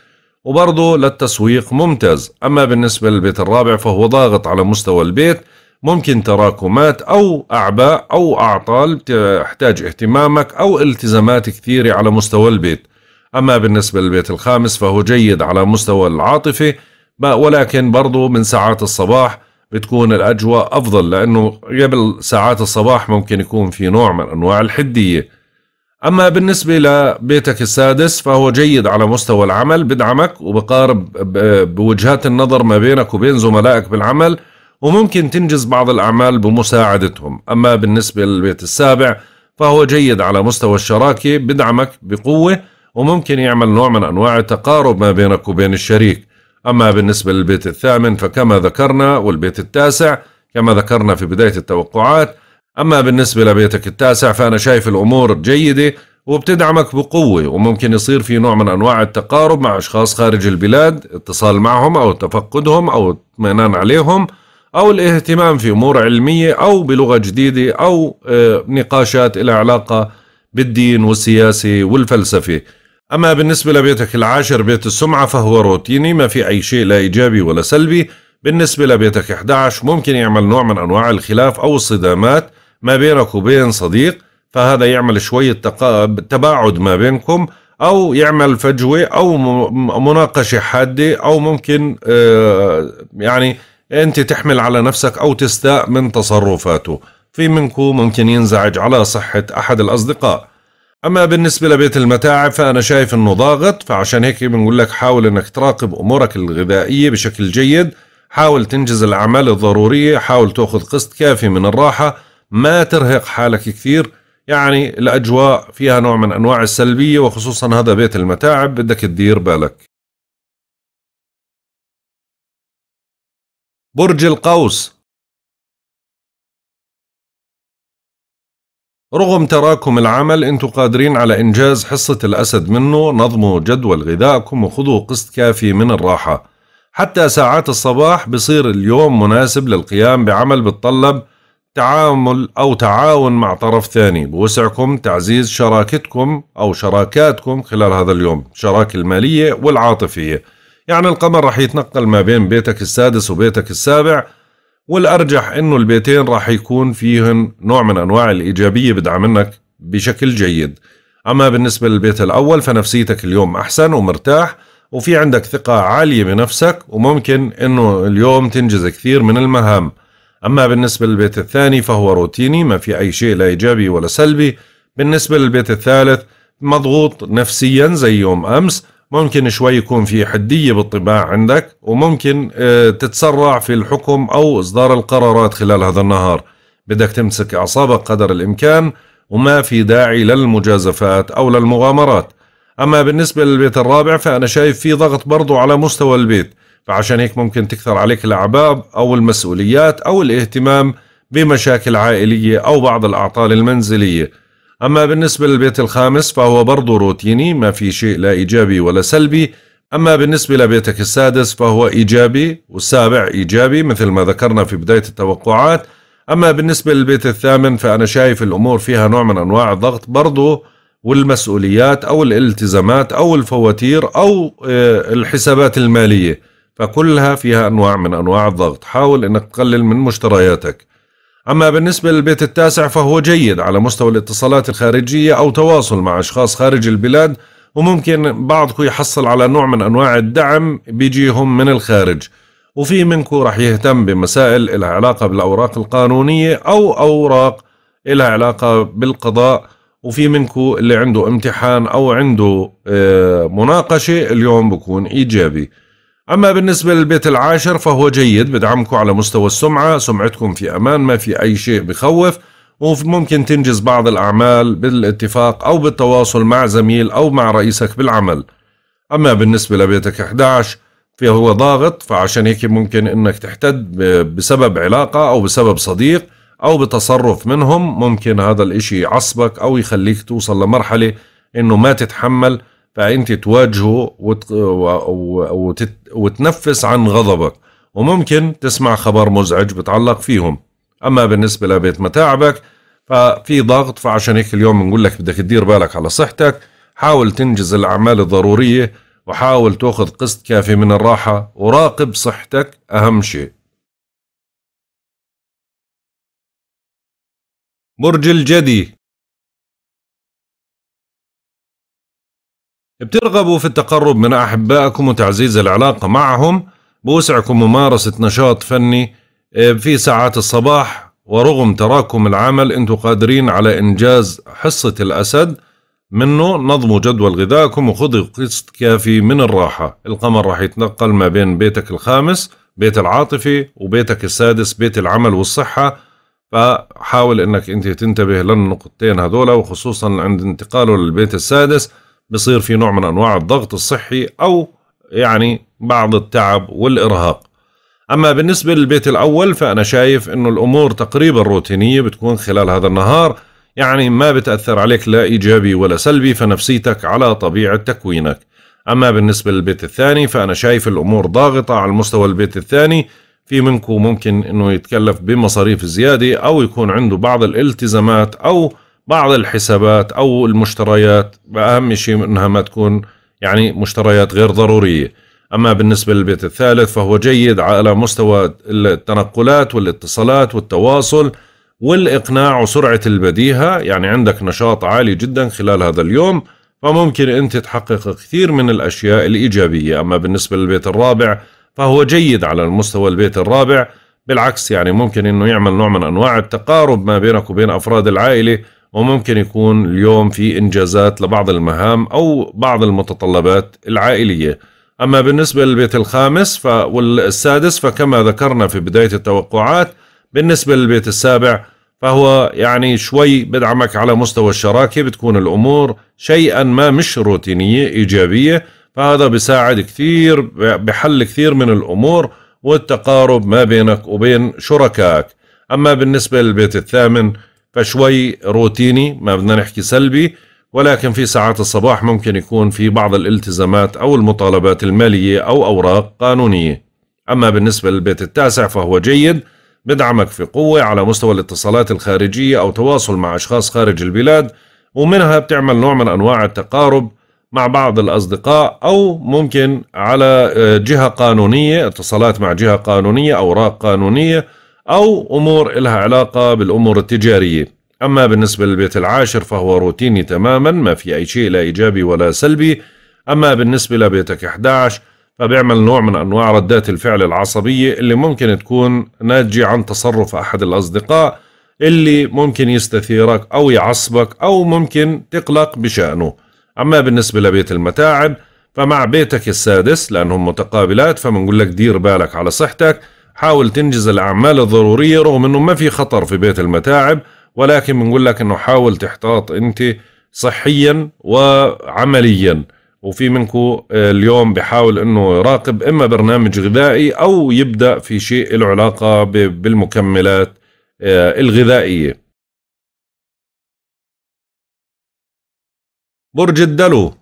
A: وبرضه للتسويق ممتاز أما بالنسبة للبيت الرابع فهو ضاغط على مستوى البيت ممكن تراكمات أو أعباء أو أعطال تحتاج اهتمامك أو التزامات كثيرة على مستوى البيت أما بالنسبة للبيت الخامس فهو جيد على مستوى العاطفة ولكن برضو من ساعات الصباح بتكون الأجواء أفضل لأنه قبل ساعات الصباح ممكن يكون في نوع من أنواع الحدية أما بالنسبة لبيتك السادس فهو جيد على مستوى العمل بدعمك وبقارب بوجهات النظر ما بينك وبين زملائك بالعمل وممكن تنجز بعض الأعمال بمساعدتهم أما بالنسبة للبيت السابع فهو جيد على مستوى الشراكة بدعمك بقوة وممكن يعمل نوع من أنواع التقارب ما بينك وبين الشريك أما بالنسبة للبيت الثامن فكما ذكرنا والبيت التاسع كما ذكرنا في بداية التوقعات أما بالنسبة لبيتك التاسع فأنا شايف الأمور جيدة وبتدعمك بقوة وممكن يصير في نوع من أنواع التقارب مع أشخاص خارج البلاد اتصال معهم أو تفقدهم أو اطمئنان عليهم أو الاهتمام في أمور علمية أو بلغة جديدة أو آه، نقاشات إلى علاقة بالدين والسياسة والفلسفة أما بالنسبة لبيتك العاشر بيت السمعة فهو روتيني ما في أي شيء لا إيجابي ولا سلبي بالنسبة لبيتك 11 ممكن يعمل نوع من أنواع الخلاف أو الصدامات ما بينك وبين صديق فهذا يعمل شوية تباعد ما بينكم أو يعمل فجوة أو مناقشة حادة أو ممكن آه، يعني أنت تحمل على نفسك أو تستاء من تصرفاته في منكم ممكن ينزعج على صحة أحد الأصدقاء أما بالنسبة لبيت المتاعب فأنا شايف أنه ضاغط فعشان هيك بنقول لك حاول أنك تراقب أمورك الغذائية بشكل جيد حاول تنجز الأعمال الضرورية حاول تأخذ قسط كافي من الراحة ما ترهق حالك
B: كثير يعني الأجواء فيها نوع من أنواع السلبية وخصوصا هذا بيت المتاعب
C: بدك تدير بالك برج القوس
B: رغم تراكم العمل انتوا قادرين على انجاز حصة الاسد منه نظموا
A: جدول غذائكم وخذوا قسط كافي من الراحة حتى ساعات الصباح بصير اليوم مناسب للقيام بعمل بتطلب تعامل أو تعاون مع طرف ثاني بوسعكم تعزيز شراكتكم أو شراكاتكم خلال هذا اليوم شراكه المالية والعاطفية يعني القمر راح يتنقل ما بين بيتك السادس وبيتك السابع والأرجح أنه البيتين راح يكون فيهن نوع من أنواع الإيجابية بدعم منك بشكل جيد أما بالنسبة للبيت الأول فنفسيتك اليوم أحسن ومرتاح وفي عندك ثقة عالية بنفسك وممكن أنه اليوم تنجز كثير من المهام أما بالنسبة للبيت الثاني فهو روتيني ما في أي شيء لا إيجابي ولا سلبي بالنسبة للبيت الثالث مضغوط نفسيا زي يوم أمس ممكن شوي يكون في حدية بالطباع عندك وممكن آه، تتسرع في الحكم أو إصدار القرارات خلال هذا النهار بدك تمسك أعصابك قدر الإمكان وما في داعي للمجازفات أو للمغامرات أما بالنسبة للبيت الرابع فأنا شايف في ضغط برضو على مستوى البيت فعشان هيك ممكن تكثر عليك الأعباب أو المسؤوليات أو الاهتمام بمشاكل عائلية أو بعض الأعطال المنزلية أما بالنسبة للبيت الخامس فهو برضه روتيني ما في شيء لا إيجابي ولا سلبي أما بالنسبة لبيتك السادس فهو إيجابي والسابع إيجابي مثل ما ذكرنا في بداية التوقعات أما بالنسبة للبيت الثامن فأنا شايف الأمور فيها نوع من أنواع الضغط برضه والمسؤوليات أو الالتزامات أو الفواتير أو آه، الحسابات المالية فكلها فيها أنواع من أنواع الضغط حاول أنك تقلل من مشترياتك أما بالنسبة للبيت التاسع فهو جيد على مستوى الاتصالات الخارجية أو تواصل مع أشخاص خارج البلاد وممكن بعضكم يحصل على نوع من أنواع الدعم بيجيهم من الخارج وفي منكم رح يهتم بمسائل لها علاقة بالأوراق القانونية أو أوراق لها علاقة بالقضاء وفي منكم اللي عنده امتحان أو عنده آه، مناقشة اليوم بكون إيجابي أما بالنسبة للبيت العاشر فهو جيد بدعمكم على مستوى السمعة سمعتكم في أمان ما في أي شيء بخوف وممكن تنجز بعض الأعمال بالاتفاق أو بالتواصل مع زميل أو مع رئيسك بالعمل أما بالنسبة لبيتك 11 فهو ضاغط فعشان هيك ممكن انك تحتد بسبب علاقة او بسبب صديق او بتصرف منهم ممكن هذا الاشي يعصبك او يخليك توصل لمرحلة انه ما تتحمل فانت تواجهه وت... وت... وتنفس عن غضبك وممكن تسمع خبر مزعج بتعلق فيهم اما بالنسبه لبيت متاعبك ففي ضغط فعشان هيك اليوم بنقول لك بدك تدير بالك على صحتك حاول تنجز الاعمال الضروريه
B: وحاول تاخذ قسط كافي من الراحه وراقب صحتك اهم شيء
C: برج الجدي بترغبوا في
B: التقرب من أحبائكم وتعزيز العلاقة معهم بوسعكم ممارسة نشاط
A: فني آه، في ساعات الصباح ورغم تراكم العمل أنتم قادرين على إنجاز حصة الأسد منه نظموا جدول غذائكم وخذوا قسط كافي من الراحة القمر راح يتنقل ما بين بيتك الخامس بيت العاطفي وبيتك السادس بيت العمل والصحة فحاول انك انت تنتبه للنقطتين هذولا وخصوصا عند انتقاله للبيت السادس بصير في نوع من انواع الضغط الصحي او يعني بعض التعب والارهاق اما بالنسبه للبيت الاول فانا شايف انه الامور تقريبا روتينيه بتكون خلال هذا النهار يعني ما بتاثر عليك لا ايجابي ولا سلبي فنفسيتك على طبيعه تكوينك اما بالنسبه للبيت الثاني فانا شايف الامور ضاغطه على مستوى البيت الثاني في منكم ممكن انه يتكلف بمصاريف زياده او يكون عنده بعض الالتزامات او بعض الحسابات او المشتريات اهم شيء انها ما تكون يعني مشتريات غير ضروريه اما بالنسبه للبيت الثالث فهو جيد على مستوى التنقلات والاتصالات والتواصل والاقناع وسرعه البديهه يعني عندك نشاط عالي جدا خلال هذا اليوم فممكن انت تحقق كثير من الاشياء الايجابيه اما بالنسبه للبيت الرابع فهو جيد على المستوى البيت الرابع بالعكس يعني ممكن انه يعمل نوع من انواع التقارب ما بينك وبين افراد العائله وممكن يكون اليوم في إنجازات لبعض المهام أو بعض المتطلبات العائلية أما بالنسبة للبيت الخامس ف... والسادس فكما ذكرنا في بداية التوقعات بالنسبة للبيت السابع فهو يعني شوي بدعمك على مستوى الشراكة بتكون الأمور شيئا ما مش روتينية إيجابية فهذا بساعد كثير بحل كثير من الأمور والتقارب ما بينك وبين شركائك أما بالنسبة للبيت الثامن فشوي روتيني ما بدنا نحكي سلبي ولكن في ساعات الصباح ممكن يكون في بعض الالتزامات أو المطالبات المالية أو أوراق قانونية أما بالنسبة للبيت التاسع فهو جيد بدعمك في قوة على مستوى الاتصالات الخارجية أو تواصل مع أشخاص خارج البلاد ومنها بتعمل نوع من أنواع التقارب مع بعض الأصدقاء أو ممكن على جهة قانونية اتصالات مع جهة قانونية أوراق قانونية أو أمور إلها علاقة بالأمور التجارية أما بالنسبة للبيت العاشر فهو روتيني تماما ما في أي شيء لا إيجابي ولا سلبي أما بالنسبة لبيتك 11 فبيعمل نوع من أنواع ردات الفعل العصبية اللي ممكن تكون ناتجة عن تصرف أحد الأصدقاء اللي ممكن يستثيرك أو يعصبك أو ممكن تقلق بشأنه أما بالنسبة لبيت المتاعب فمع بيتك السادس لأنهم متقابلات فمنقول لك دير بالك على صحتك حاول تنجز الأعمال الضرورية رغم أنه ما في خطر في بيت المتاعب ولكن بنقول لك أنه حاول تحتاط أنت صحيا وعمليا وفي منكم آه، اليوم بحاول انه يراقب اما برنامج غذائي او يبدا في شيء له
C: علاقه بالمكملات آه، الغذائيه برج الدلو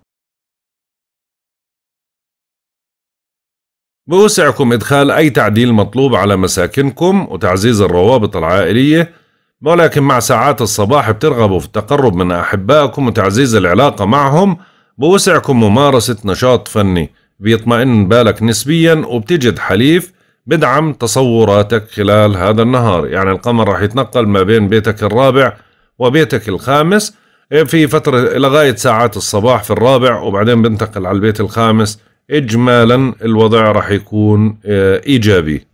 C: بوسعكم إدخال أي تعديل مطلوب على
A: مساكنكم وتعزيز الروابط العائلية ولكن مع ساعات الصباح بترغبوا في التقرب من أحبائكم وتعزيز العلاقة معهم بوسعكم ممارسة نشاط فني بيطمئن بالك نسبيا وبتجد حليف بدعم تصوراتك خلال هذا النهار يعني القمر راح يتنقل ما بين بيتك الرابع وبيتك الخامس في فترة لغاية ساعات الصباح في الرابع وبعدين بنتقل على البيت الخامس اجمالا الوضع راح يكون آه، ايجابي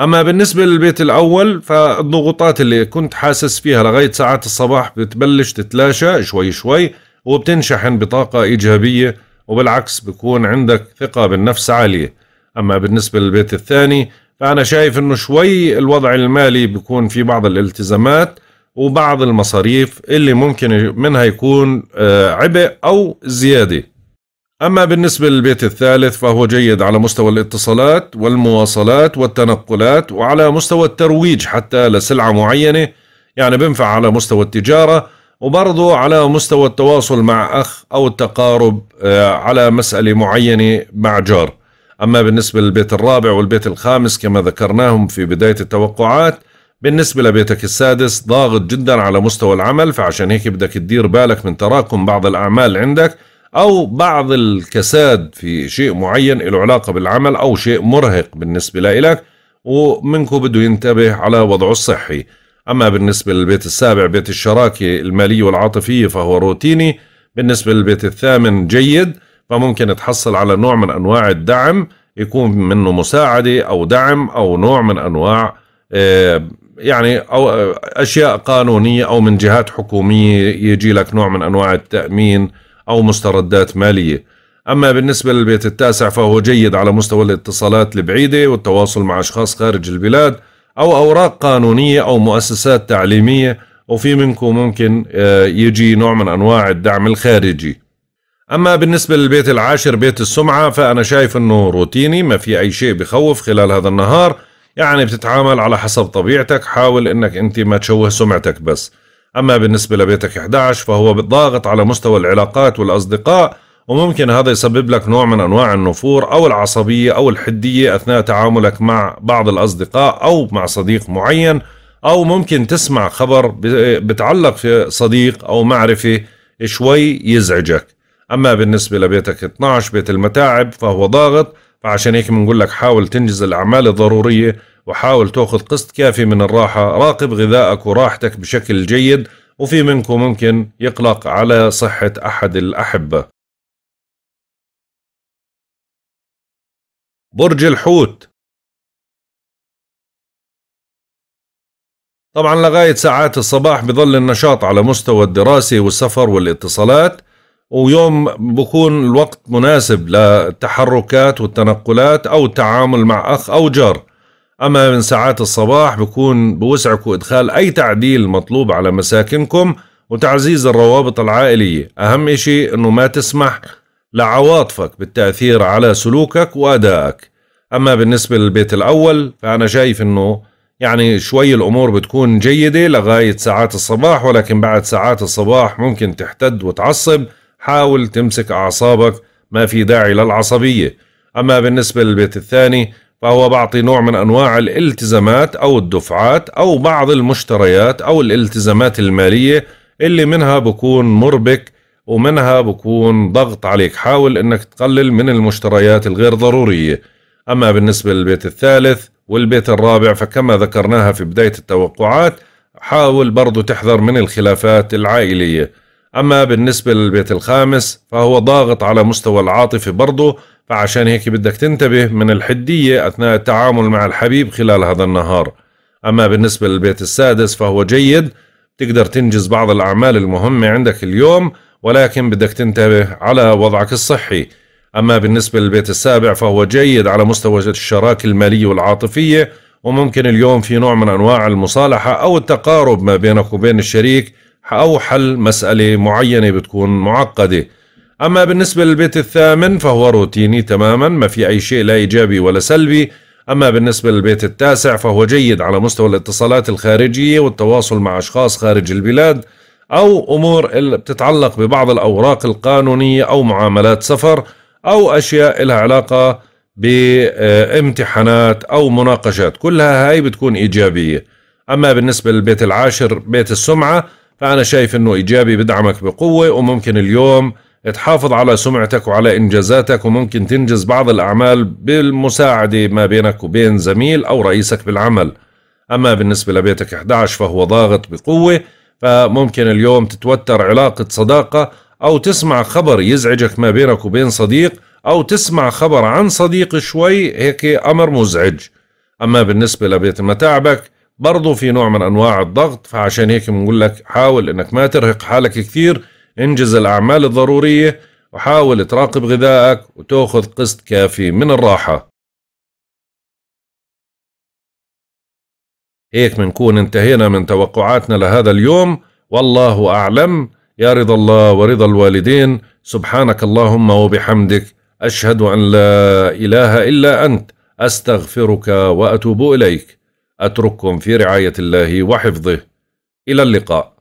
A: اما بالنسبه للبيت الاول فالضغوطات اللي كنت حاسس فيها لغايه ساعات الصباح بتبلش تتلاشى شوي شوي وبتنشحن بطاقه ايجابيه وبالعكس بكون عندك ثقه بالنفس عاليه اما بالنسبه للبيت الثاني فانا شايف انه شوي الوضع المالي بكون في بعض الالتزامات وبعض المصاريف اللي ممكن منها يكون آه، عبء او زياده أما بالنسبة للبيت الثالث فهو جيد على مستوى الاتصالات والمواصلات والتنقلات وعلى مستوى الترويج حتى لسلعة معينة يعني بنفع على مستوى التجارة وبرضه على مستوى التواصل مع أخ أو التقارب آه، على مسألة معينة مع جار أما بالنسبة للبيت الرابع والبيت الخامس كما ذكرناهم في بداية التوقعات بالنسبة لبيتك السادس ضاغط جدا على مستوى العمل فعشان هيك بدك تدير بالك من تراكم بعض الأعمال عندك أو بعض الكساد في شيء معين له علاقة بالعمل أو شيء مرهق بالنسبة لإلك ومنكم بده ينتبه على وضعه الصحي أما بالنسبة للبيت السابع بيت الشراكة المالية والعاطفية فهو روتيني بالنسبة للبيت الثامن جيد فممكن تحصل على نوع من أنواع الدعم يكون منه مساعدة أو دعم أو نوع من أنواع آه، يعني أو آه، أشياء قانونية أو من جهات حكومية يجي لك نوع من أنواع التأمين أو مستردات مالية أما بالنسبة للبيت التاسع فهو جيد على مستوى الاتصالات البعيدة والتواصل مع أشخاص خارج البلاد أو أوراق قانونية أو مؤسسات تعليمية وفي منكم ممكن آه، يجي نوع من أنواع الدعم الخارجي أما بالنسبة للبيت العاشر بيت السمعة فأنا شايف أنه روتيني ما في أي شيء بخوف خلال هذا النهار يعني بتتعامل على حسب طبيعتك حاول أنك أنت ما تشوه سمعتك بس أما بالنسبة لبيتك 11 فهو ضاغط على مستوى العلاقات والأصدقاء وممكن هذا يسبب لك نوع من أنواع النفور أو العصبية أو الحدية أثناء تعاملك مع بعض الأصدقاء أو مع صديق معين أو ممكن تسمع خبر بتعلق في صديق أو معرفة شوي يزعجك أما بالنسبة لبيتك 12 بيت المتاعب فهو ضاغط فعشان هيك بنقول لك حاول تنجز الأعمال الضرورية وحاول تأخذ قسط كافي من الراحة راقب غذائك وراحتك بشكل جيد وفي منكم
C: ممكن يقلق على صحة أحد الأحبة برج الحوت طبعا لغاية ساعات الصباح بظل النشاط على
A: مستوى الدراسة والسفر والاتصالات ويوم بكون الوقت مناسب للتحركات والتنقلات أو التعامل مع أخ أو جار أما من ساعات الصباح بكون بوسعكم إدخال أي تعديل مطلوب على مساكنكم وتعزيز الروابط العائلية أهم إشي أنه ما تسمح لعواطفك بالتأثير على سلوكك وأدائك أما بالنسبة للبيت الأول فأنا شايف أنه يعني شوي الأمور بتكون جيدة لغاية ساعات الصباح ولكن بعد ساعات الصباح ممكن تحتد وتعصب حاول تمسك أعصابك ما في داعي للعصبية أما بالنسبة للبيت الثاني فهو بعطي نوع من أنواع الالتزامات أو الدفعات أو بعض المشتريات أو الالتزامات المالية اللي منها بكون مربك ومنها بكون ضغط عليك حاول أنك تقلل من المشتريات الغير ضرورية أما بالنسبة للبيت الثالث والبيت الرابع فكما ذكرناها في بداية التوقعات حاول برضو تحذر من الخلافات العائلية أما بالنسبة للبيت الخامس فهو ضاغط على مستوى العاطفة برضه فعشان هيك بدك تنتبه من الحدية أثناء التعامل مع الحبيب خلال هذا النهار أما بالنسبة للبيت السادس فهو جيد تقدر تنجز بعض الأعمال المهمة عندك اليوم ولكن بدك تنتبه على وضعك الصحي أما بالنسبة للبيت السابع فهو جيد على مستوى الشراكة المالية والعاطفية وممكن اليوم في نوع من أنواع المصالحة أو التقارب ما بينك وبين الشريك أو حل مسألة معينة بتكون معقدة أما بالنسبة للبيت الثامن فهو روتيني تماما ما في أي شيء لا إيجابي ولا سلبي أما بالنسبة للبيت التاسع فهو جيد على مستوى الاتصالات الخارجية والتواصل مع أشخاص خارج البلاد أو أمور اللي بتتعلق ببعض الأوراق القانونية أو معاملات سفر أو أشياء لها علاقة بامتحانات أو مناقشات كلها هاي بتكون إيجابية أما بالنسبة للبيت العاشر بيت السمعة فأنا شايف أنه إيجابي بدعمك بقوة وممكن اليوم تحافظ على سمعتك وعلى إنجازاتك وممكن تنجز بعض الأعمال بالمساعدة ما بينك وبين زميل أو رئيسك بالعمل أما بالنسبة لبيتك 11 فهو ضاغط بقوة فممكن اليوم تتوتر علاقة صداقة أو تسمع خبر يزعجك ما بينك وبين صديق أو تسمع خبر عن صديق شوي هيك أمر مزعج أما بالنسبة لبيت متاعبك برضو في نوع من أنواع الضغط فعشان هيك بنقول لك حاول أنك ما ترهق حالك كثير انجز الأعمال الضرورية وحاول تراقب غذائك
B: وتأخذ قسط كافي من الراحة هيك منكون انتهينا من توقعاتنا لهذا اليوم والله
A: أعلم يا رضا الله ورضا الوالدين سبحانك اللهم وبحمدك أشهد أن لا إله إلا أنت أستغفرك وأتوب إليك
C: أترككم في رعاية الله وحفظه إلى اللقاء